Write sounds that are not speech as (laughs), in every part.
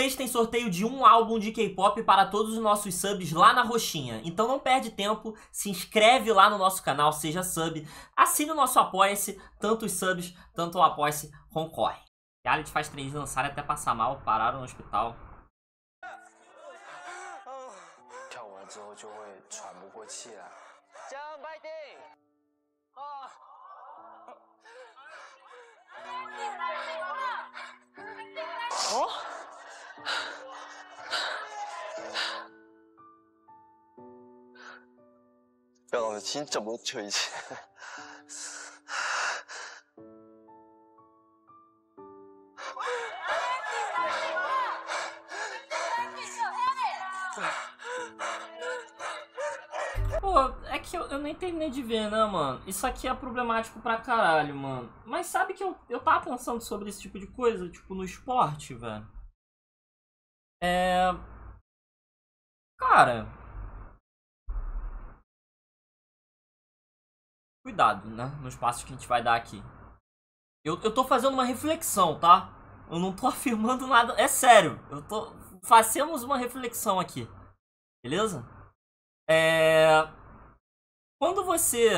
mês tem sorteio de um álbum de K-pop para todos os nossos subs lá na Roxinha. Então não perde tempo, se inscreve lá no nosso canal, seja sub, assine o nosso Apoia-se, tanto os subs, tanto o Apoia-se concorre. gente faz três dançar até passar mal, pararam no hospital. Oh? 야, 나 진짜 못 이제. Pô, é que eu, eu nem terminei de ver, né, mano? Isso aqui é problemático pra caralho, mano. Mas sabe que eu, eu tava pensando sobre esse tipo de coisa, tipo, no esporte, velho? É. Cara. Cuidado, né? Nos passos que a gente vai dar aqui. Eu, eu tô fazendo uma reflexão, tá? Eu não tô (laughs) afirmando nada. É sério. Eu tô. uma reflexão aqui. Beleza? É. Quando você.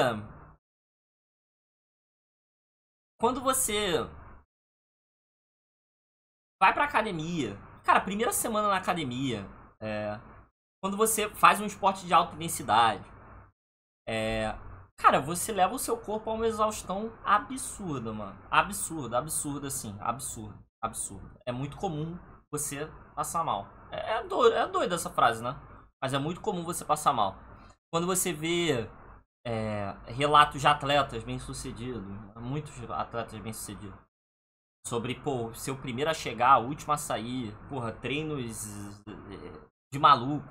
Quando você. Vai pra academia Cara, primeira semana na academia, é, quando você faz um esporte de alta intensidade, é, cara, você leva o seu corpo a uma exaustão absurda, mano. Absurda, absurda, assim, absurda, absurda. É muito comum você passar mal. É, é, doido, é doido essa frase, né? Mas é muito comum você passar mal. Quando você vê é, relatos de atletas bem-sucedidos, muitos atletas bem-sucedidos, sobre, pô, ser o primeiro a chegar, o último a sair, porra, treinos eh, de maluco.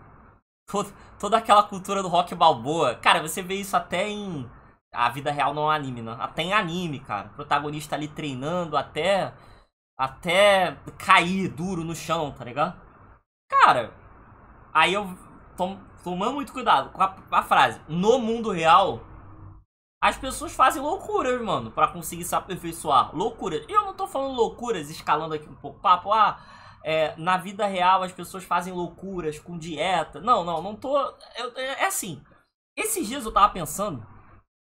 Todo, toda aquela cultura do rock balboa. Cara, você vê isso até em. A vida real não é anime, né? Até em anime, cara. O protagonista ali treinando até. Até cair duro no chão, tá ligado? Cara, aí eu. Tom, tomando muito cuidado com a, a frase. No mundo real, as pessoas fazem loucuras, mano, para conseguir se aperfeiçoar. Loucuras. Eu não tô falando loucuras, escalando aqui um pouco papo. Ah, é, na vida real as pessoas fazem loucuras com dieta. Não, não, não tô. Eu, é, é assim. Esses dias eu tava pensando,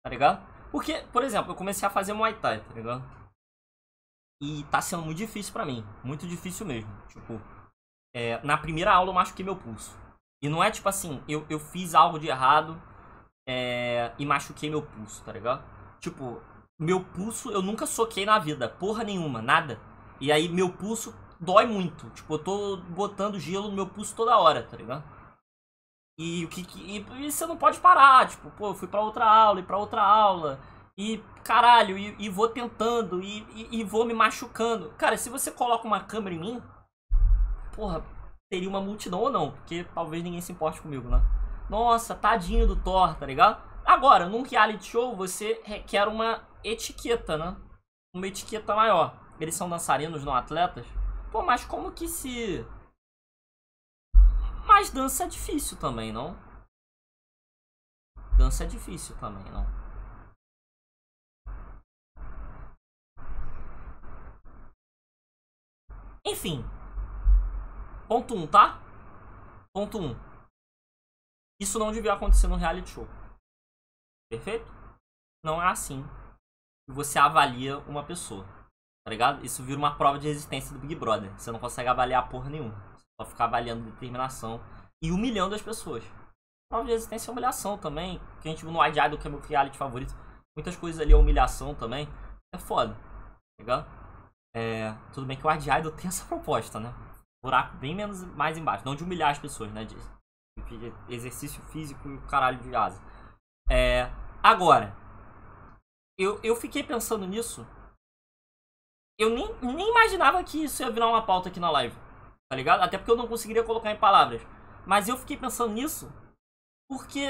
tá ligado? Porque, por exemplo, eu comecei a fazer Muay Thai, tá ligado? E tá sendo muito difícil para mim. Muito difícil mesmo. Tipo, é, na primeira aula eu machuquei meu pulso. E não é tipo assim, eu, eu fiz algo de errado é, e machuquei meu pulso, tá ligado? Tipo, meu pulso eu nunca soquei na vida, porra nenhuma, nada. E aí meu pulso dói muito. Tipo, eu tô botando gelo no meu pulso toda hora, tá ligado? E o que. E, e você não pode parar, tipo, pô, eu fui pra outra aula e pra outra aula. E caralho, e, e vou tentando, e, e, e vou me machucando. Cara, se você coloca uma câmera em mim, porra, teria uma multidão ou não, porque talvez ninguém se importe comigo, né? Nossa, tadinho do Thor, tá ligado? Agora, num reality show, você requer uma etiqueta, né? Uma etiqueta maior. Eles são dançarinos, não atletas? Pô, mas como que se. Mas dança é difícil também, não? Dança é difícil também, não? Enfim. Ponto 1, um, tá? Ponto 1. Um. Isso não devia acontecer no reality show. Perfeito? Não é assim que você avalia uma pessoa. Tá ligado? Isso vira uma prova de resistência do Big Brother. Você não consegue avaliar porra nenhuma. Você só ficar avaliando determinação e humilhando as pessoas. Prova de resistência é humilhação também. Que a gente viu no Adiado, do que é meu reality favorito. Muitas coisas ali é humilhação também. É foda. Tá ligado? É, tudo bem que o Ad Idol tem essa proposta, né? Buraco bem menos mais embaixo. Não de humilhar as pessoas, né? De Exercício físico e caralho de asa. É, agora, eu, eu fiquei pensando nisso. Eu nem, nem imaginava que isso ia virar uma pauta aqui na live. Tá ligado? Até porque eu não conseguiria colocar em palavras. Mas eu fiquei pensando nisso porque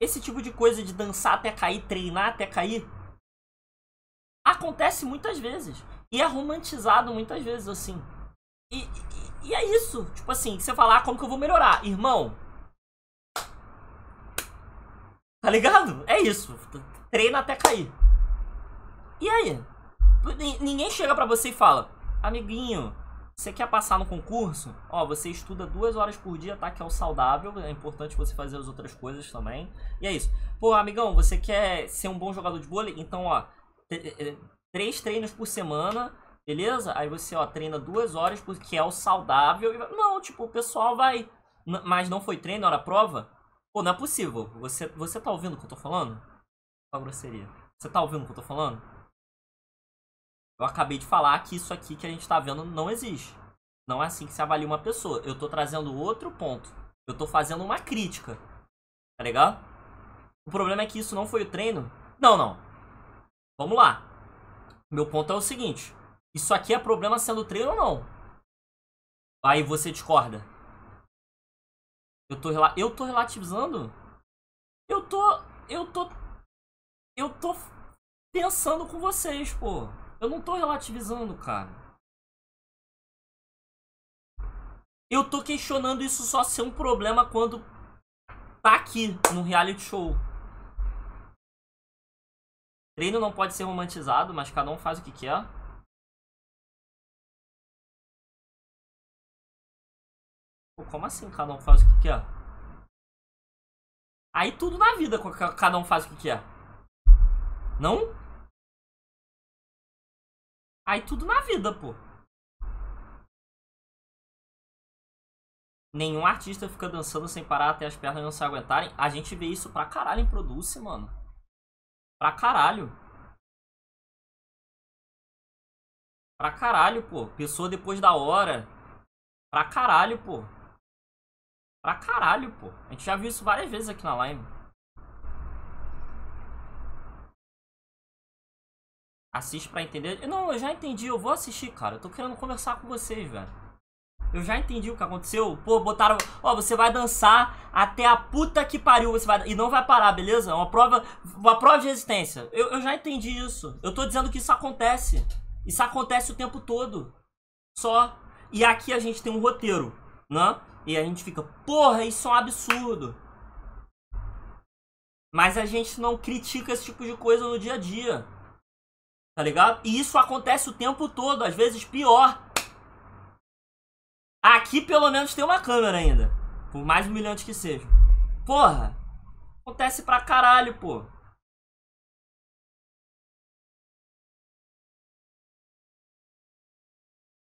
esse tipo de coisa de dançar até cair, treinar até cair, acontece muitas vezes. E é romantizado muitas vezes, assim. E, e é isso. Tipo assim, você falar ah, como que eu vou melhorar, irmão. Tá ligado? É isso. Treina até cair. E aí? Ninguém chega pra você e fala, amiguinho, você quer passar no concurso? Ó, você estuda duas horas por dia, tá? Que é o saudável. É importante você fazer as outras coisas também. E é isso. Pô, amigão, você quer ser um bom jogador de vôlei? Então, ó, eh, eh, três treinos por semana Beleza? Aí você, ó, treina duas horas, porque é o saudável. E... Não, tipo, o pessoal vai. N mas não foi treino, era prova? Pô, não é possível. Você, você tá ouvindo o que eu tô falando? Uma grosseria. Você tá ouvindo o que eu tô falando? Eu acabei de falar que isso aqui que a gente tá vendo não existe. Não é assim que se avalia uma pessoa. Eu tô trazendo outro ponto. Eu tô fazendo uma crítica. Tá legal? O problema é que isso não foi o treino. Não, não. Vamos lá. Meu ponto é o seguinte. Isso aqui é problema sendo treino ou não? Aí você discorda. Eu tô, eu tô relativizando? Eu tô. Eu tô. Eu tô pensando com vocês, pô. Eu não tô relativizando, cara. Eu tô questionando isso só ser um problema quando tá aqui, no reality show. Treino não pode ser romantizado, mas cada um faz o que quer. Pô, como assim cada um faz o que quer? Aí tudo na vida cada um faz o que quer. Não? Aí tudo na vida, pô. Nenhum artista fica dançando sem parar até as pernas não se aguentarem. A gente vê isso pra caralho em Produce, mano. Pra caralho. Pra caralho, pô. Pessoa depois da hora. Pra caralho, pô. Pra caralho, pô. A gente já viu isso várias vezes aqui na live. Assiste pra entender. Não, eu já entendi. Eu vou assistir, cara. Eu tô querendo conversar com vocês, velho. Eu já entendi o que aconteceu. Pô, botaram... Ó, você vai dançar até a puta que pariu. Você vai... E não vai parar, beleza? É uma prova... Uma prova de resistência. Eu, eu já entendi isso. Eu tô dizendo que isso acontece. Isso acontece o tempo todo. Só. E aqui a gente tem um roteiro, né? E a gente fica, porra, isso é um absurdo. Mas a gente não critica esse tipo de coisa no dia a dia. Tá ligado? E isso acontece o tempo todo, às vezes pior. Aqui pelo menos tem uma câmera ainda. Por mais humilhante que seja. Porra! Acontece pra caralho, pô.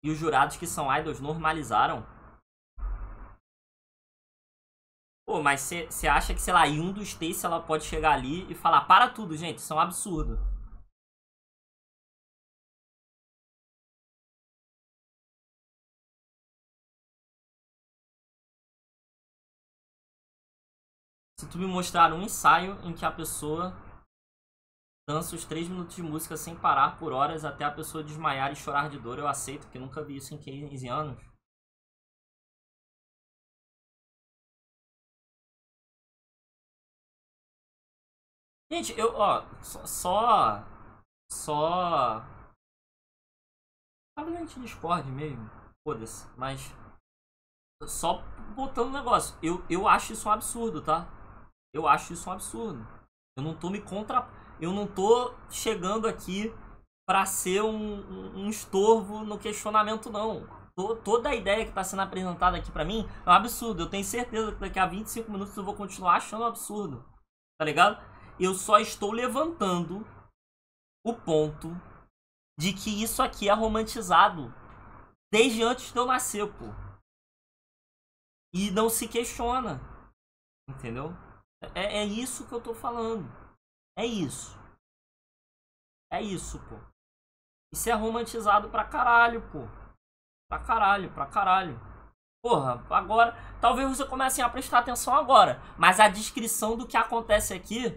E os jurados que são idols normalizaram Pô, mas você acha que, sei lá, em um dos textos ela pode chegar ali e falar, para tudo, gente, isso é um absurdo. Se tu me mostrar um ensaio em que a pessoa dança os três minutos de música sem parar por horas até a pessoa desmaiar e chorar de dor, eu aceito, porque nunca vi isso em 15 anos. Gente, eu, ó, só. Só. só... Talvez a gente discorde mesmo. Foda-se, mas. Só botando um negócio. Eu, eu acho isso um absurdo, tá? Eu acho isso um absurdo. Eu não tô me contra. Eu não tô chegando aqui para ser um, um, um, estorvo no questionamento, não. Tô, toda a ideia que tá sendo apresentada aqui para mim é um absurdo. Eu tenho certeza que daqui a 25 minutos eu vou continuar achando um absurdo. Tá ligado? eu só estou levantando o ponto de que isso aqui é romantizado desde antes de eu nascer, pô. E não se questiona. Entendeu? É, é isso que eu tô falando. É isso. É isso, pô. Isso é romantizado pra caralho, pô. Pra caralho, pra caralho. Porra, agora. Talvez você comece a prestar atenção agora. Mas a descrição do que acontece aqui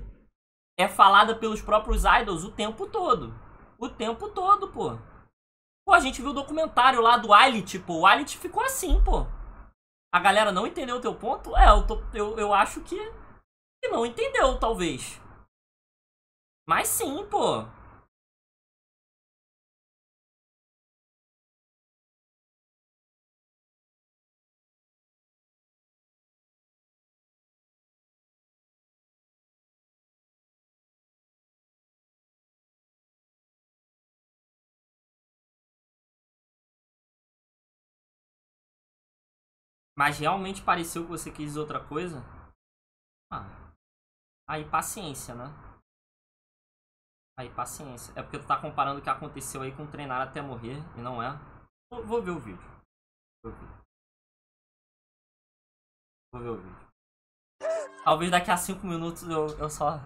é falada pelos próprios idols o tempo todo. O tempo todo, pô. Pô, a gente viu o documentário lá do Alit, pô. O Alit ficou assim, pô. A galera não entendeu o teu ponto? É, eu, tô, eu, eu acho que, que não entendeu, talvez. Mas sim, pô. mas realmente pareceu que você quis outra coisa, ah, aí paciência, né? Aí paciência. É porque tu tá comparando o que aconteceu aí com treinar até morrer e não é. Vou, vou ver o vídeo. Vou ver. Vou ver o vídeo. Talvez daqui a 5 minutos eu, eu só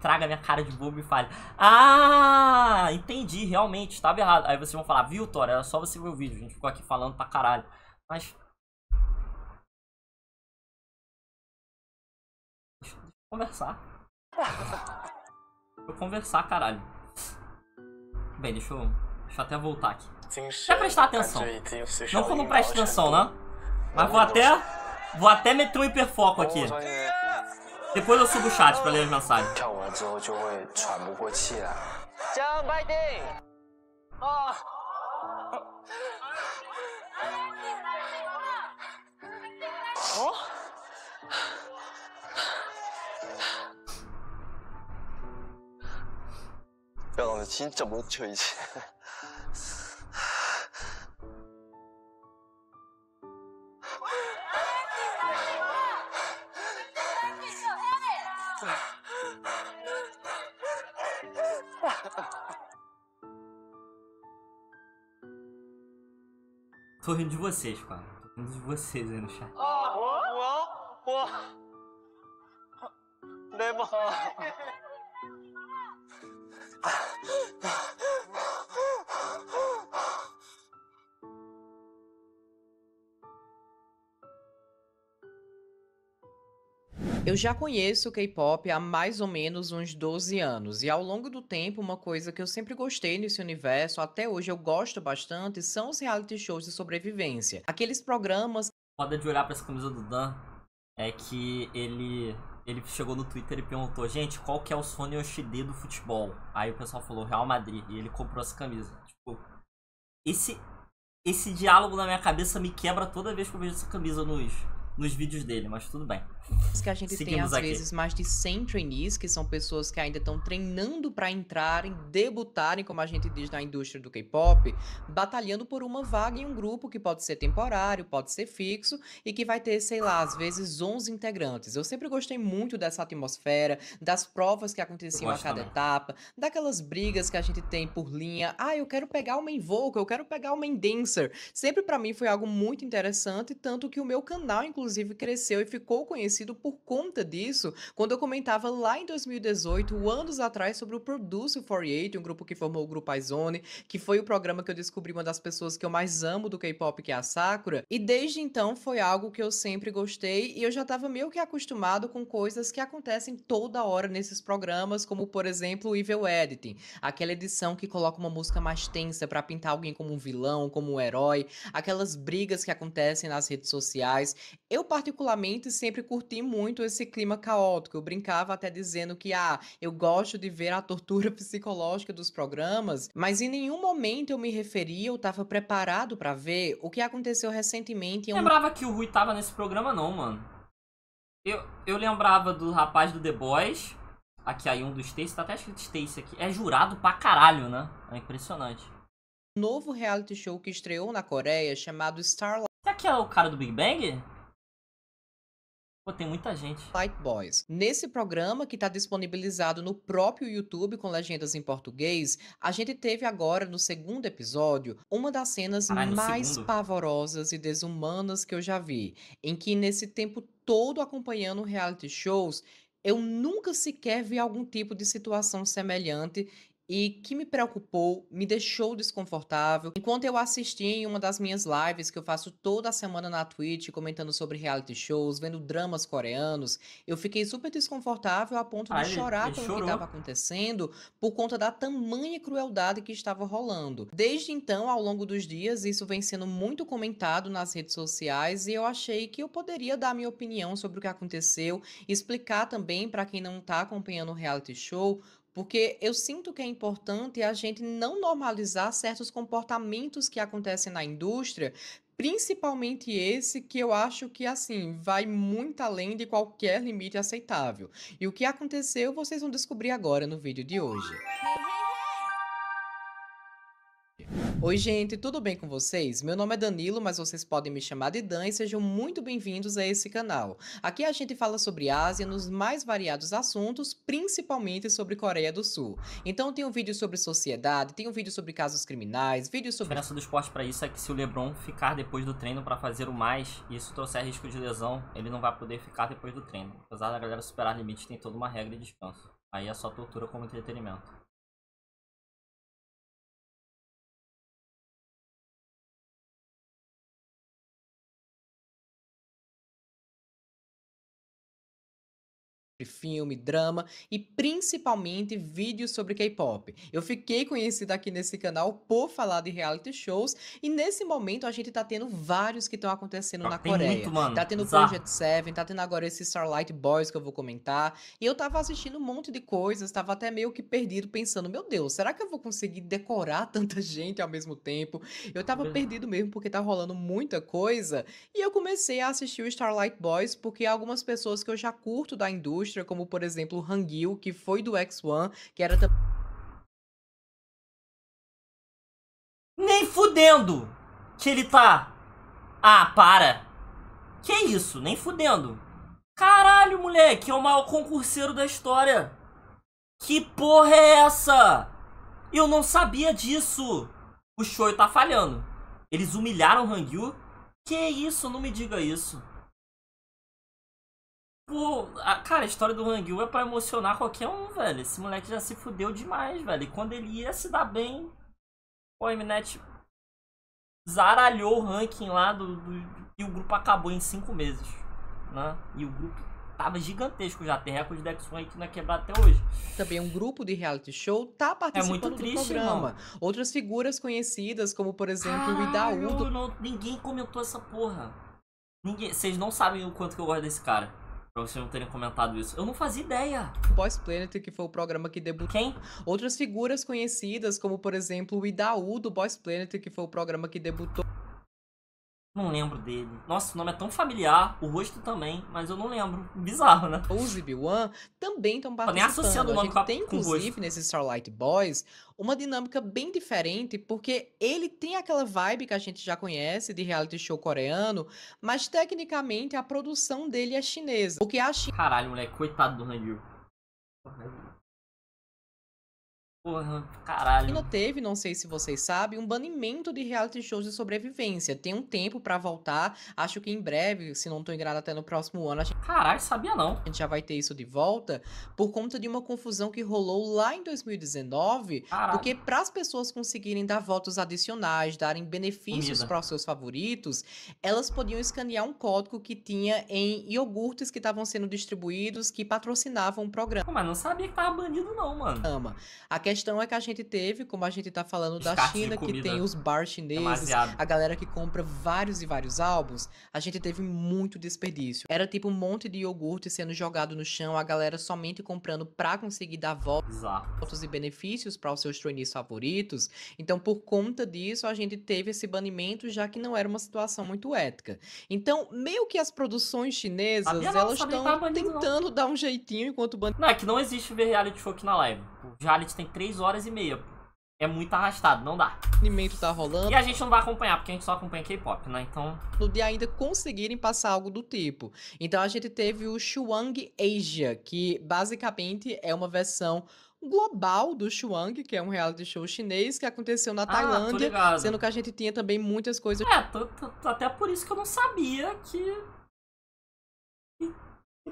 traga minha cara de bobo e fale Ah, entendi, realmente, estava errado. Aí vocês vão falar, viu, Thor, era só você ver o vídeo, a gente ficou aqui falando pra caralho. Mas conversar. Vou conversar, caralho. Bem, deixa eu, deixa eu até voltar aqui. Deixa eu prestar atenção. Não que eu não preste atenção, né? Mas vou até, vou até meter um hiperfoco aqui. Né? Depois eu subo o chat pra ler as mensagens. Oh? 야, 나 진짜 못 쳐, 이제. Tô rindo de vocês, cara. Tô rindo de vocês aí no chat. Ah, eu já conheço o K-pop há mais ou menos uns 12 anos, e ao longo do tempo, uma coisa que eu sempre gostei nesse universo, até hoje eu gosto bastante, são os reality shows de sobrevivência. Aqueles programas. Pode de olhar para essa camisa do Dan é que ele ele chegou no Twitter e perguntou, gente, qual que é o Sony OXD do futebol? Aí o pessoal falou Real Madrid e ele comprou essa camisa. Tipo, esse esse diálogo na minha cabeça me quebra toda vez que eu vejo essa camisa no nos vídeos dele, mas tudo bem. Que a gente Seguimos tem, às aqui. vezes, mais de 100 trainees, que são pessoas que ainda estão treinando para entrarem, debutarem, como a gente diz na indústria do K-pop, batalhando por uma vaga em um grupo que pode ser temporário, pode ser fixo e que vai ter, sei lá, às vezes 11 integrantes. Eu sempre gostei muito dessa atmosfera, das provas que aconteciam a cada também. etapa, daquelas brigas que a gente tem por linha. Ah, eu quero pegar o main vocal, eu quero pegar o main dancer. Sempre para mim foi algo muito interessante, tanto que o meu canal, inclusive, inclusive cresceu e ficou conhecido por conta disso, quando eu comentava lá em 2018, anos atrás, sobre o Produce 48, um grupo que formou o grupo Aizone, que foi o programa que eu descobri uma das pessoas que eu mais amo do K-pop, que é a Sakura, e desde então foi algo que eu sempre gostei e eu já estava meio que acostumado com coisas que acontecem toda hora nesses programas, como por exemplo o Evil Editing, aquela edição que coloca uma música mais tensa para pintar alguém como um vilão, como um herói, aquelas brigas que acontecem nas redes sociais. Eu, particularmente, sempre curti muito esse clima caótico. Eu brincava até dizendo que, ah, eu gosto de ver a tortura (laughs) psicológica dos programas, mas em nenhum momento eu me referia ou estava preparado para ver o que aconteceu recentemente. Eu lembrava que o Rui tava nesse programa, não, mano. Eu, eu lembrava do rapaz do The Boys. Aqui aí um dos Stacy, tá até escrito Stacy aqui. É jurado pra caralho, né? É impressionante. Novo reality show que estreou na Coreia chamado Starlight. Será que é o cara do Big Bang? Pô, tem muita gente. Fight Boys. Nesse programa, que está disponibilizado no próprio YouTube com legendas em português, a gente teve agora, no segundo episódio, uma das cenas mais segundo? pavorosas e desumanas que eu já vi. Em que, nesse tempo todo acompanhando reality shows, eu nunca sequer vi algum tipo de situação semelhante e que me preocupou, me deixou desconfortável. Enquanto eu assisti em uma das minhas lives que eu faço toda semana na Twitch, comentando sobre reality shows, vendo dramas coreanos, eu fiquei super desconfortável a ponto de Ai, chorar pelo o que estava acontecendo por conta da tamanha crueldade que estava rolando. Desde então, ao longo dos dias, isso vem sendo muito comentado nas redes sociais e eu achei que eu poderia dar minha opinião sobre o que aconteceu, explicar também para quem não está acompanhando o reality show porque eu sinto que é importante a gente não normalizar certos comportamentos que acontecem na indústria, principalmente esse que eu acho que assim vai muito além de qualquer limite aceitável. E o que aconteceu, vocês vão descobrir agora no vídeo de hoje. (laughs) Oi, gente, tudo bem com vocês? Meu nome é Danilo, mas vocês podem me chamar de Dan e sejam muito bem-vindos a esse canal. Aqui a gente fala sobre Ásia nos mais variados assuntos, principalmente sobre Coreia do Sul. Então tem um vídeo sobre sociedade, tem um vídeo sobre casos criminais, vídeo sobre... A diferença do esporte para isso é que se o LeBron ficar depois do treino para fazer o mais, e isso trouxer risco de lesão, ele não vai poder ficar depois do treino. Apesar da galera superar limite tem toda uma regra de descanso. Aí é só tortura como entretenimento. de filme, drama e principalmente vídeos sobre K-pop. Eu fiquei conhecida aqui nesse canal por falar de reality shows e nesse momento a gente tá tendo vários que estão acontecendo ah, na Coreia. Muito, mano. Tá tendo Exato. Project Seven, tá tendo agora esse Starlight Boys que eu vou comentar. E eu tava assistindo um monte de coisas, tava até meio que perdido pensando, meu Deus, será que eu vou conseguir decorar (laughs) tanta gente ao mesmo tempo? Eu tava é. perdido mesmo porque tá rolando muita coisa e eu comecei a assistir o Starlight Boys porque algumas pessoas que eu já curto da indústria indústria, como por exemplo o que foi do X1, que era também. Nem fudendo que ele tá. Ah, para! Que isso, nem fudendo. Caralho, moleque, é o maior concurseiro da história. Que porra é essa? Eu não sabia disso. O show tá falhando. Eles humilharam o Hangyu? Que isso, não me diga isso. Pô, a, cara, a história do Hangul é pra emocionar qualquer um, velho. Esse moleque já se fudeu demais, velho. E quando ele ia se dar bem, o Mnet zaralhou o ranking lá do, do, e o grupo acabou em cinco meses, né? E o grupo tava gigantesco já, tem recorde de X1 aí que não é quebrado até hoje. Também um grupo de reality show tá é participando é triste, do programa. Irmão. Outras figuras conhecidas, como por exemplo Caralho, o Idaú. Não, ninguém comentou essa porra. Ninguém, vocês não sabem o quanto que eu gosto desse cara. Pra vocês não terem comentado isso. Eu não fazia ideia. Boys Planet, que foi o programa que debutou. Quem? Outras figuras conhecidas, como por exemplo o Idaú do Boys Planet, que foi o programa que debutou. Não lembro dele. Nossa, o nome é tão familiar, o rosto também, mas eu não lembro. Bizarro, né? O zibi 1 também estão participando. Nem associando o nome a tem, inclusive, nesse Starlight Boys, uma dinâmica bem diferente, porque ele tem aquela vibe que a gente já conhece de reality show coreano, mas tecnicamente a produção dele é chinesa. O que a Caralho, moleque, coitado do Yu. Porra, caralho. Ainda teve, não sei se vocês sabem, um banimento de reality shows de sobrevivência. Tem um tempo para voltar. Acho que em breve, se não tô enganado, até no próximo ano. A gente... Caralho, sabia não. A gente já vai ter isso de volta por conta de uma confusão que rolou lá em 2019. Caralho. Porque para as pessoas conseguirem dar votos adicionais, darem benefícios para os seus favoritos, elas podiam escanear um código que tinha em iogurtes que estavam sendo distribuídos que patrocinavam o programa. mas não sabia que tava banido não, mano. Ama. A questão questão é que a gente teve, como a gente tá falando da China, que tem os bars chineses, Demasiado. a galera que compra vários e vários álbuns, a gente teve muito desperdício. Era tipo um monte de iogurte sendo jogado no chão, a galera somente comprando pra conseguir dar voltas Exato. e benefícios para os seus trainees favoritos. Então, por conta disso, a gente teve esse banimento, já que não era uma situação muito ética. Então, meio que as produções chinesas, elas estão tá tentando dar um jeitinho enquanto ban... Não, é que não existe ver reality show aqui na live. O uhum. reality tem 3 horas e meia. É muito arrastado, não dá. O alimento tá rolando. E a gente não vai acompanhar, porque a gente só acompanha K-pop, né? Então. no dia ainda conseguirem passar algo do tipo. Então a gente teve o Shuang Asia, que basicamente é uma versão global do Shuang, que é um reality show chinês que aconteceu na ah, Tailândia, sendo que a gente tinha também muitas coisas. É, tô, tô, tô, até por isso que eu não sabia que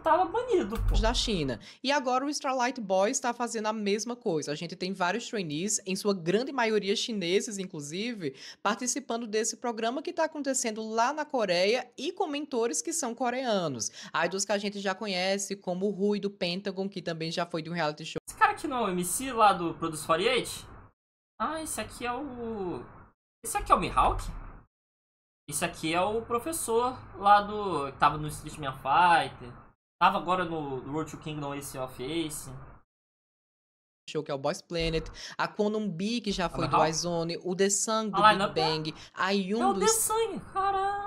tava banido, pô. Da China. E agora o Starlight Boy está fazendo a mesma coisa. A gente tem vários trainees, em sua grande maioria chineses, inclusive, participando desse programa que está acontecendo lá na Coreia e com mentores que são coreanos. Aí dos que a gente já conhece, como o Rui do Pentagon, que também já foi de um reality show. Esse cara aqui não é o MC lá do Produce 48? Ah, esse aqui é o... Esse aqui é o Mihawk? Esse aqui é o professor lá do... que tava no Street Man Fighter. Tava agora no, no World to Kingdom Ace of Ace. Show que é o Boys Planet, a Quantum B, que já tá foi do Izone, o The Sun do ah, Big tá. Bang, a Yundus. É o The Sun, caralho!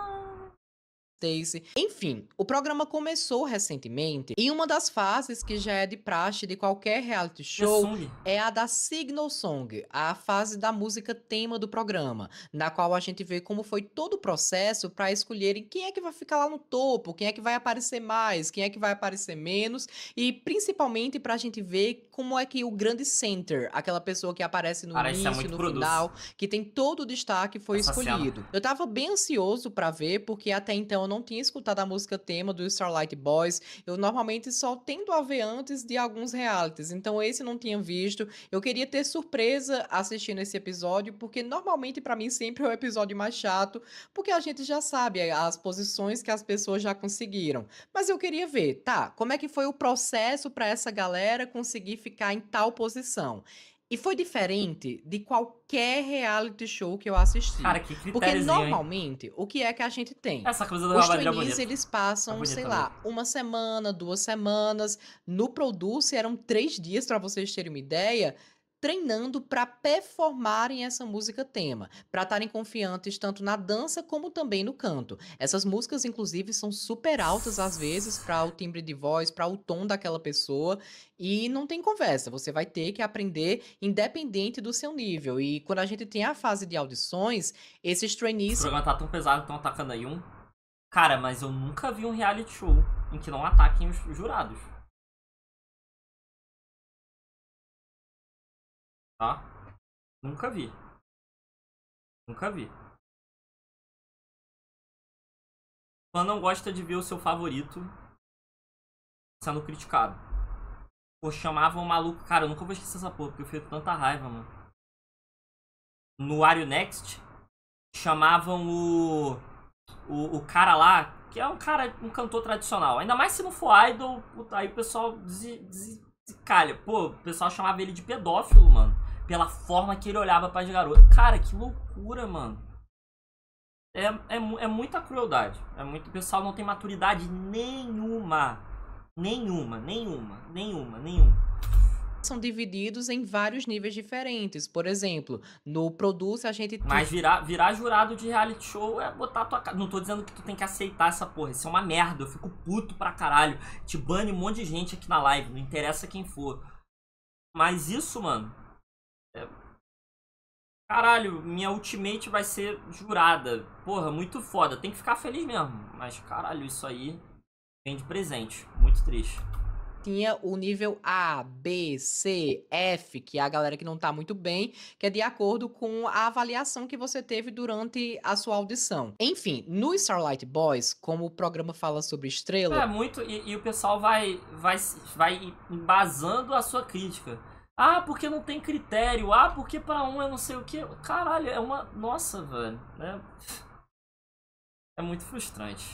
Stacy. Enfim, o programa começou recentemente e uma das fases que já é de praxe de qualquer reality show é a da Signal Song, a fase da música tema do programa, na qual a gente vê como foi todo o processo para escolherem quem é que vai ficar lá no topo, quem é que vai aparecer mais, quem é que vai aparecer menos e principalmente para a gente ver como é que o grande center, aquela pessoa que aparece no Parece início, no produz. final, que tem todo o destaque, foi Essa escolhido. Cena. Eu tava bem ansioso para ver porque até então eu não tinha escutado a música tema do Starlight Boys. Eu normalmente só tendo a ver antes de alguns realities, então esse não tinha visto. Eu queria ter surpresa assistindo esse episódio, porque normalmente para mim sempre é o episódio mais chato, porque a gente já sabe eh, as posições que as pessoas já conseguiram. Mas eu queria ver, tá, como é que foi o processo para essa galera conseguir ficar em tal posição? E foi diferente de qualquer reality show que eu assisti. Cara, que Porque normalmente, hein? o que é que a gente tem? Essa coisa do Os é trainees, é eles passam, é bonito, sei lá, uma semana, duas semanas. No Produce eram três dias, para vocês terem uma ideia treinando para performarem essa música tema, para estarem confiantes tanto na dança como também no canto. Essas músicas inclusive são super altas às vezes para o timbre de voz, para o tom daquela pessoa e não tem conversa, você vai ter que aprender independente do seu nível. E quando a gente tem a fase de audições, esses trainees O programa tá tão pesado, tão atacando aí um. Cara, mas eu nunca vi um reality show em que não ataquem os jurados. Tá? Nunca vi. Nunca vi. Fã não gosta de ver o seu favorito sendo criticado. Pô, chamava o maluco. Cara, eu nunca vou esquecer essa porra, porque eu fiz tanta raiva, mano. No Ario Next, chamavam o, o. O cara lá, que é um cara, um cantor tradicional. Ainda mais se não for idol, aí o pessoal se calha. Pô, o pessoal chamava ele de pedófilo, mano pela forma que ele olhava para as garotas. Cara, que loucura, mano. É, é, é muita crueldade. É muito, o pessoal não tem maturidade nenhuma. Nenhuma, nenhuma, nenhuma, nenhuma. São divididos em vários níveis diferentes. Por exemplo, no Produce a gente. Mas virar, virar jurado de reality show é botar a tua cara. Não tô dizendo que tu tem que aceitar essa porra. Isso é uma merda. Eu fico puto pra caralho. Te bane um monte de gente aqui na live. Não interessa quem for. Mas isso, mano, Caralho, minha ultimate vai ser jurada. Porra, muito foda. Tem que ficar feliz mesmo. Mas, caralho, isso aí vem de presente. Muito triste. Tinha o nível A, B, C, F, que é a galera que não tá muito bem, que é de acordo com a avaliação que você teve durante a sua audição. Enfim, no Starlight Boys, como o programa fala sobre estrela. É, muito. E, e o pessoal vai, vai, vai embasando a sua crítica. Ah, porque não tem critério. Ah, porque para um é não sei o que. Caralho, é uma. Nossa, velho. Né? É muito frustrante.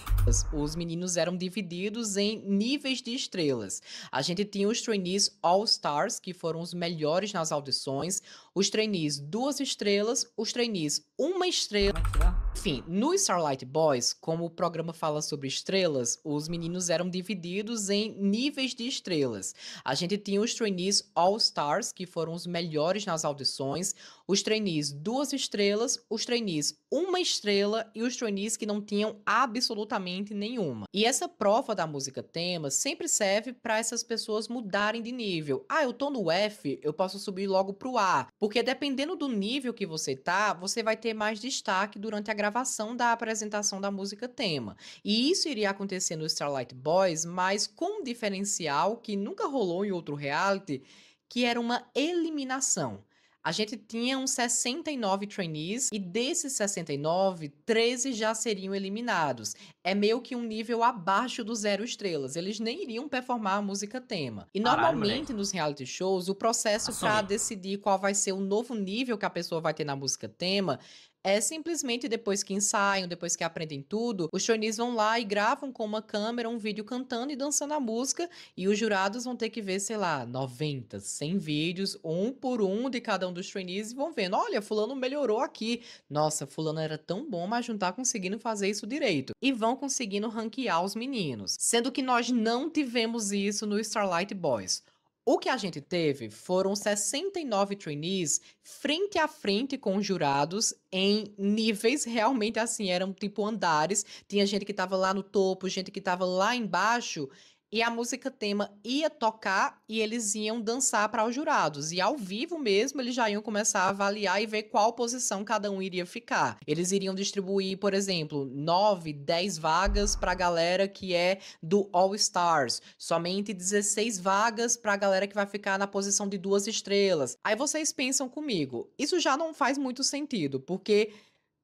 Os meninos eram divididos em níveis de estrelas. A gente tinha os trainees All-Stars, que foram os melhores nas audições, os trainees duas estrelas, os trainees uma estrela. Como é que é? Enfim, no Starlight Boys, como o programa fala sobre estrelas, os meninos eram divididos em níveis de estrelas. A gente tinha os trainees All Stars, que foram os melhores nas audições, os trainees duas estrelas, os trainees uma estrela e os trainees que não tinham absolutamente nenhuma. E essa prova da música tema sempre serve para essas pessoas mudarem de nível. Ah, eu tô no F, eu posso subir logo pro A, porque dependendo do nível que você tá, você vai ter mais destaque durante a gravação da apresentação da música tema. E isso iria acontecer no Starlight Boys, mas com um diferencial que nunca rolou em outro reality, que era uma eliminação a gente tinha uns 69 trainees e desses 69, 13 já seriam eliminados. É meio que um nível abaixo do zero estrelas. Eles nem iriam performar a música tema. E Caralho, normalmente moleque. nos reality shows, o processo para decidir qual vai ser o novo nível que a pessoa vai ter na música tema é simplesmente depois que ensaiam, depois que aprendem tudo, os shonies vão lá e gravam com uma câmera um vídeo cantando e dançando a música e os jurados vão ter que ver, sei lá, 90, 100 vídeos, um por um de cada um dos trainees e vão vendo, olha, fulano melhorou aqui. Nossa, fulano era tão bom, mas não tá conseguindo fazer isso direito. E vão conseguindo ranquear os meninos. Sendo que nós não tivemos isso no Starlight Boys. O que a gente teve foram 69 trainees frente a frente com jurados em níveis realmente assim, eram tipo andares. Tinha gente que estava lá no topo, gente que estava lá embaixo, e a música tema ia tocar e eles iam dançar para os jurados. E ao vivo mesmo, eles já iam começar a avaliar e ver qual posição cada um iria ficar. Eles iriam distribuir, por exemplo, 9, 10 vagas para a galera que é do All Stars, somente 16 vagas para a galera que vai ficar na posição de duas estrelas. Aí vocês pensam comigo, isso já não faz muito sentido, porque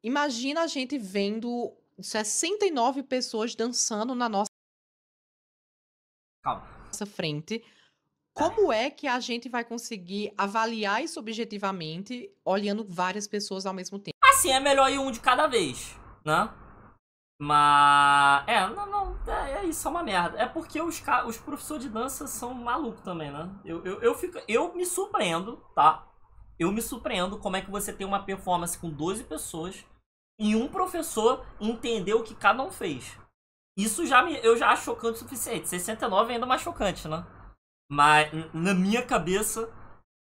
imagina a gente vendo 69 pessoas dançando na nossa Calma. Nossa frente. Como é que a gente vai conseguir avaliar isso objetivamente, olhando várias pessoas ao mesmo tempo? Assim, é melhor ir um de cada vez, né? Mas. É, não, não, é, é isso, é uma merda. É porque os, os professores de dança são malucos também, né? Eu, eu, eu, fico, eu me surpreendo, tá? Eu me surpreendo como é que você tem uma performance com 12 pessoas e um professor entendeu o que cada um fez. Isso já me, eu já acho chocante o suficiente. 69 é ainda mais chocante, né? Mas na minha cabeça,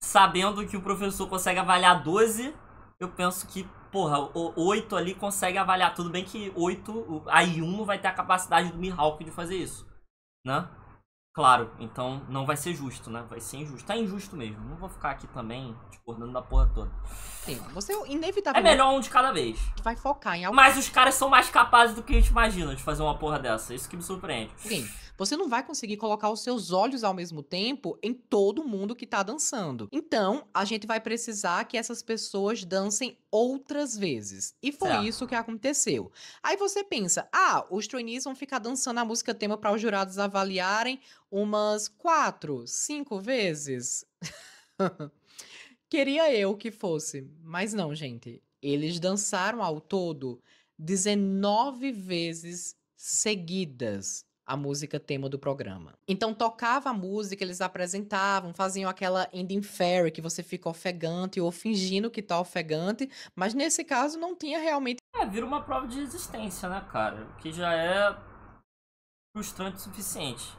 sabendo que o professor consegue avaliar 12, eu penso que, porra, o 8 ali consegue avaliar. Tudo bem que 8, aí 1 vai ter a capacidade do Mihawk de fazer isso, né? claro. Então não vai ser justo, né? Vai ser injusto. Tá injusto mesmo. Não vou ficar aqui também te tipo, discordando da porra toda. Sim, você inevitavelmente. É, é né? melhor um de cada vez. Vai focar em algo. Mas os caras são mais capazes do que a gente imagina de fazer uma porra dessa. Isso que me surpreende. Sim. Você não vai conseguir colocar os seus olhos ao mesmo tempo em todo mundo que está dançando. Então, a gente vai precisar que essas pessoas dancem outras vezes. E foi tá. isso que aconteceu. Aí você pensa: ah, os trainees vão ficar dançando a música tema para os jurados avaliarem umas quatro, cinco vezes. (laughs) Queria eu que fosse, mas não, gente. Eles dançaram ao todo 19 vezes seguidas a música tema do programa. Então tocava a música, eles apresentavam, faziam aquela ending fairy que você fica ofegante ou fingindo que tá ofegante, mas nesse caso não tinha realmente. É, vira uma prova de resistência, né, cara? Que já é frustrante o suficiente.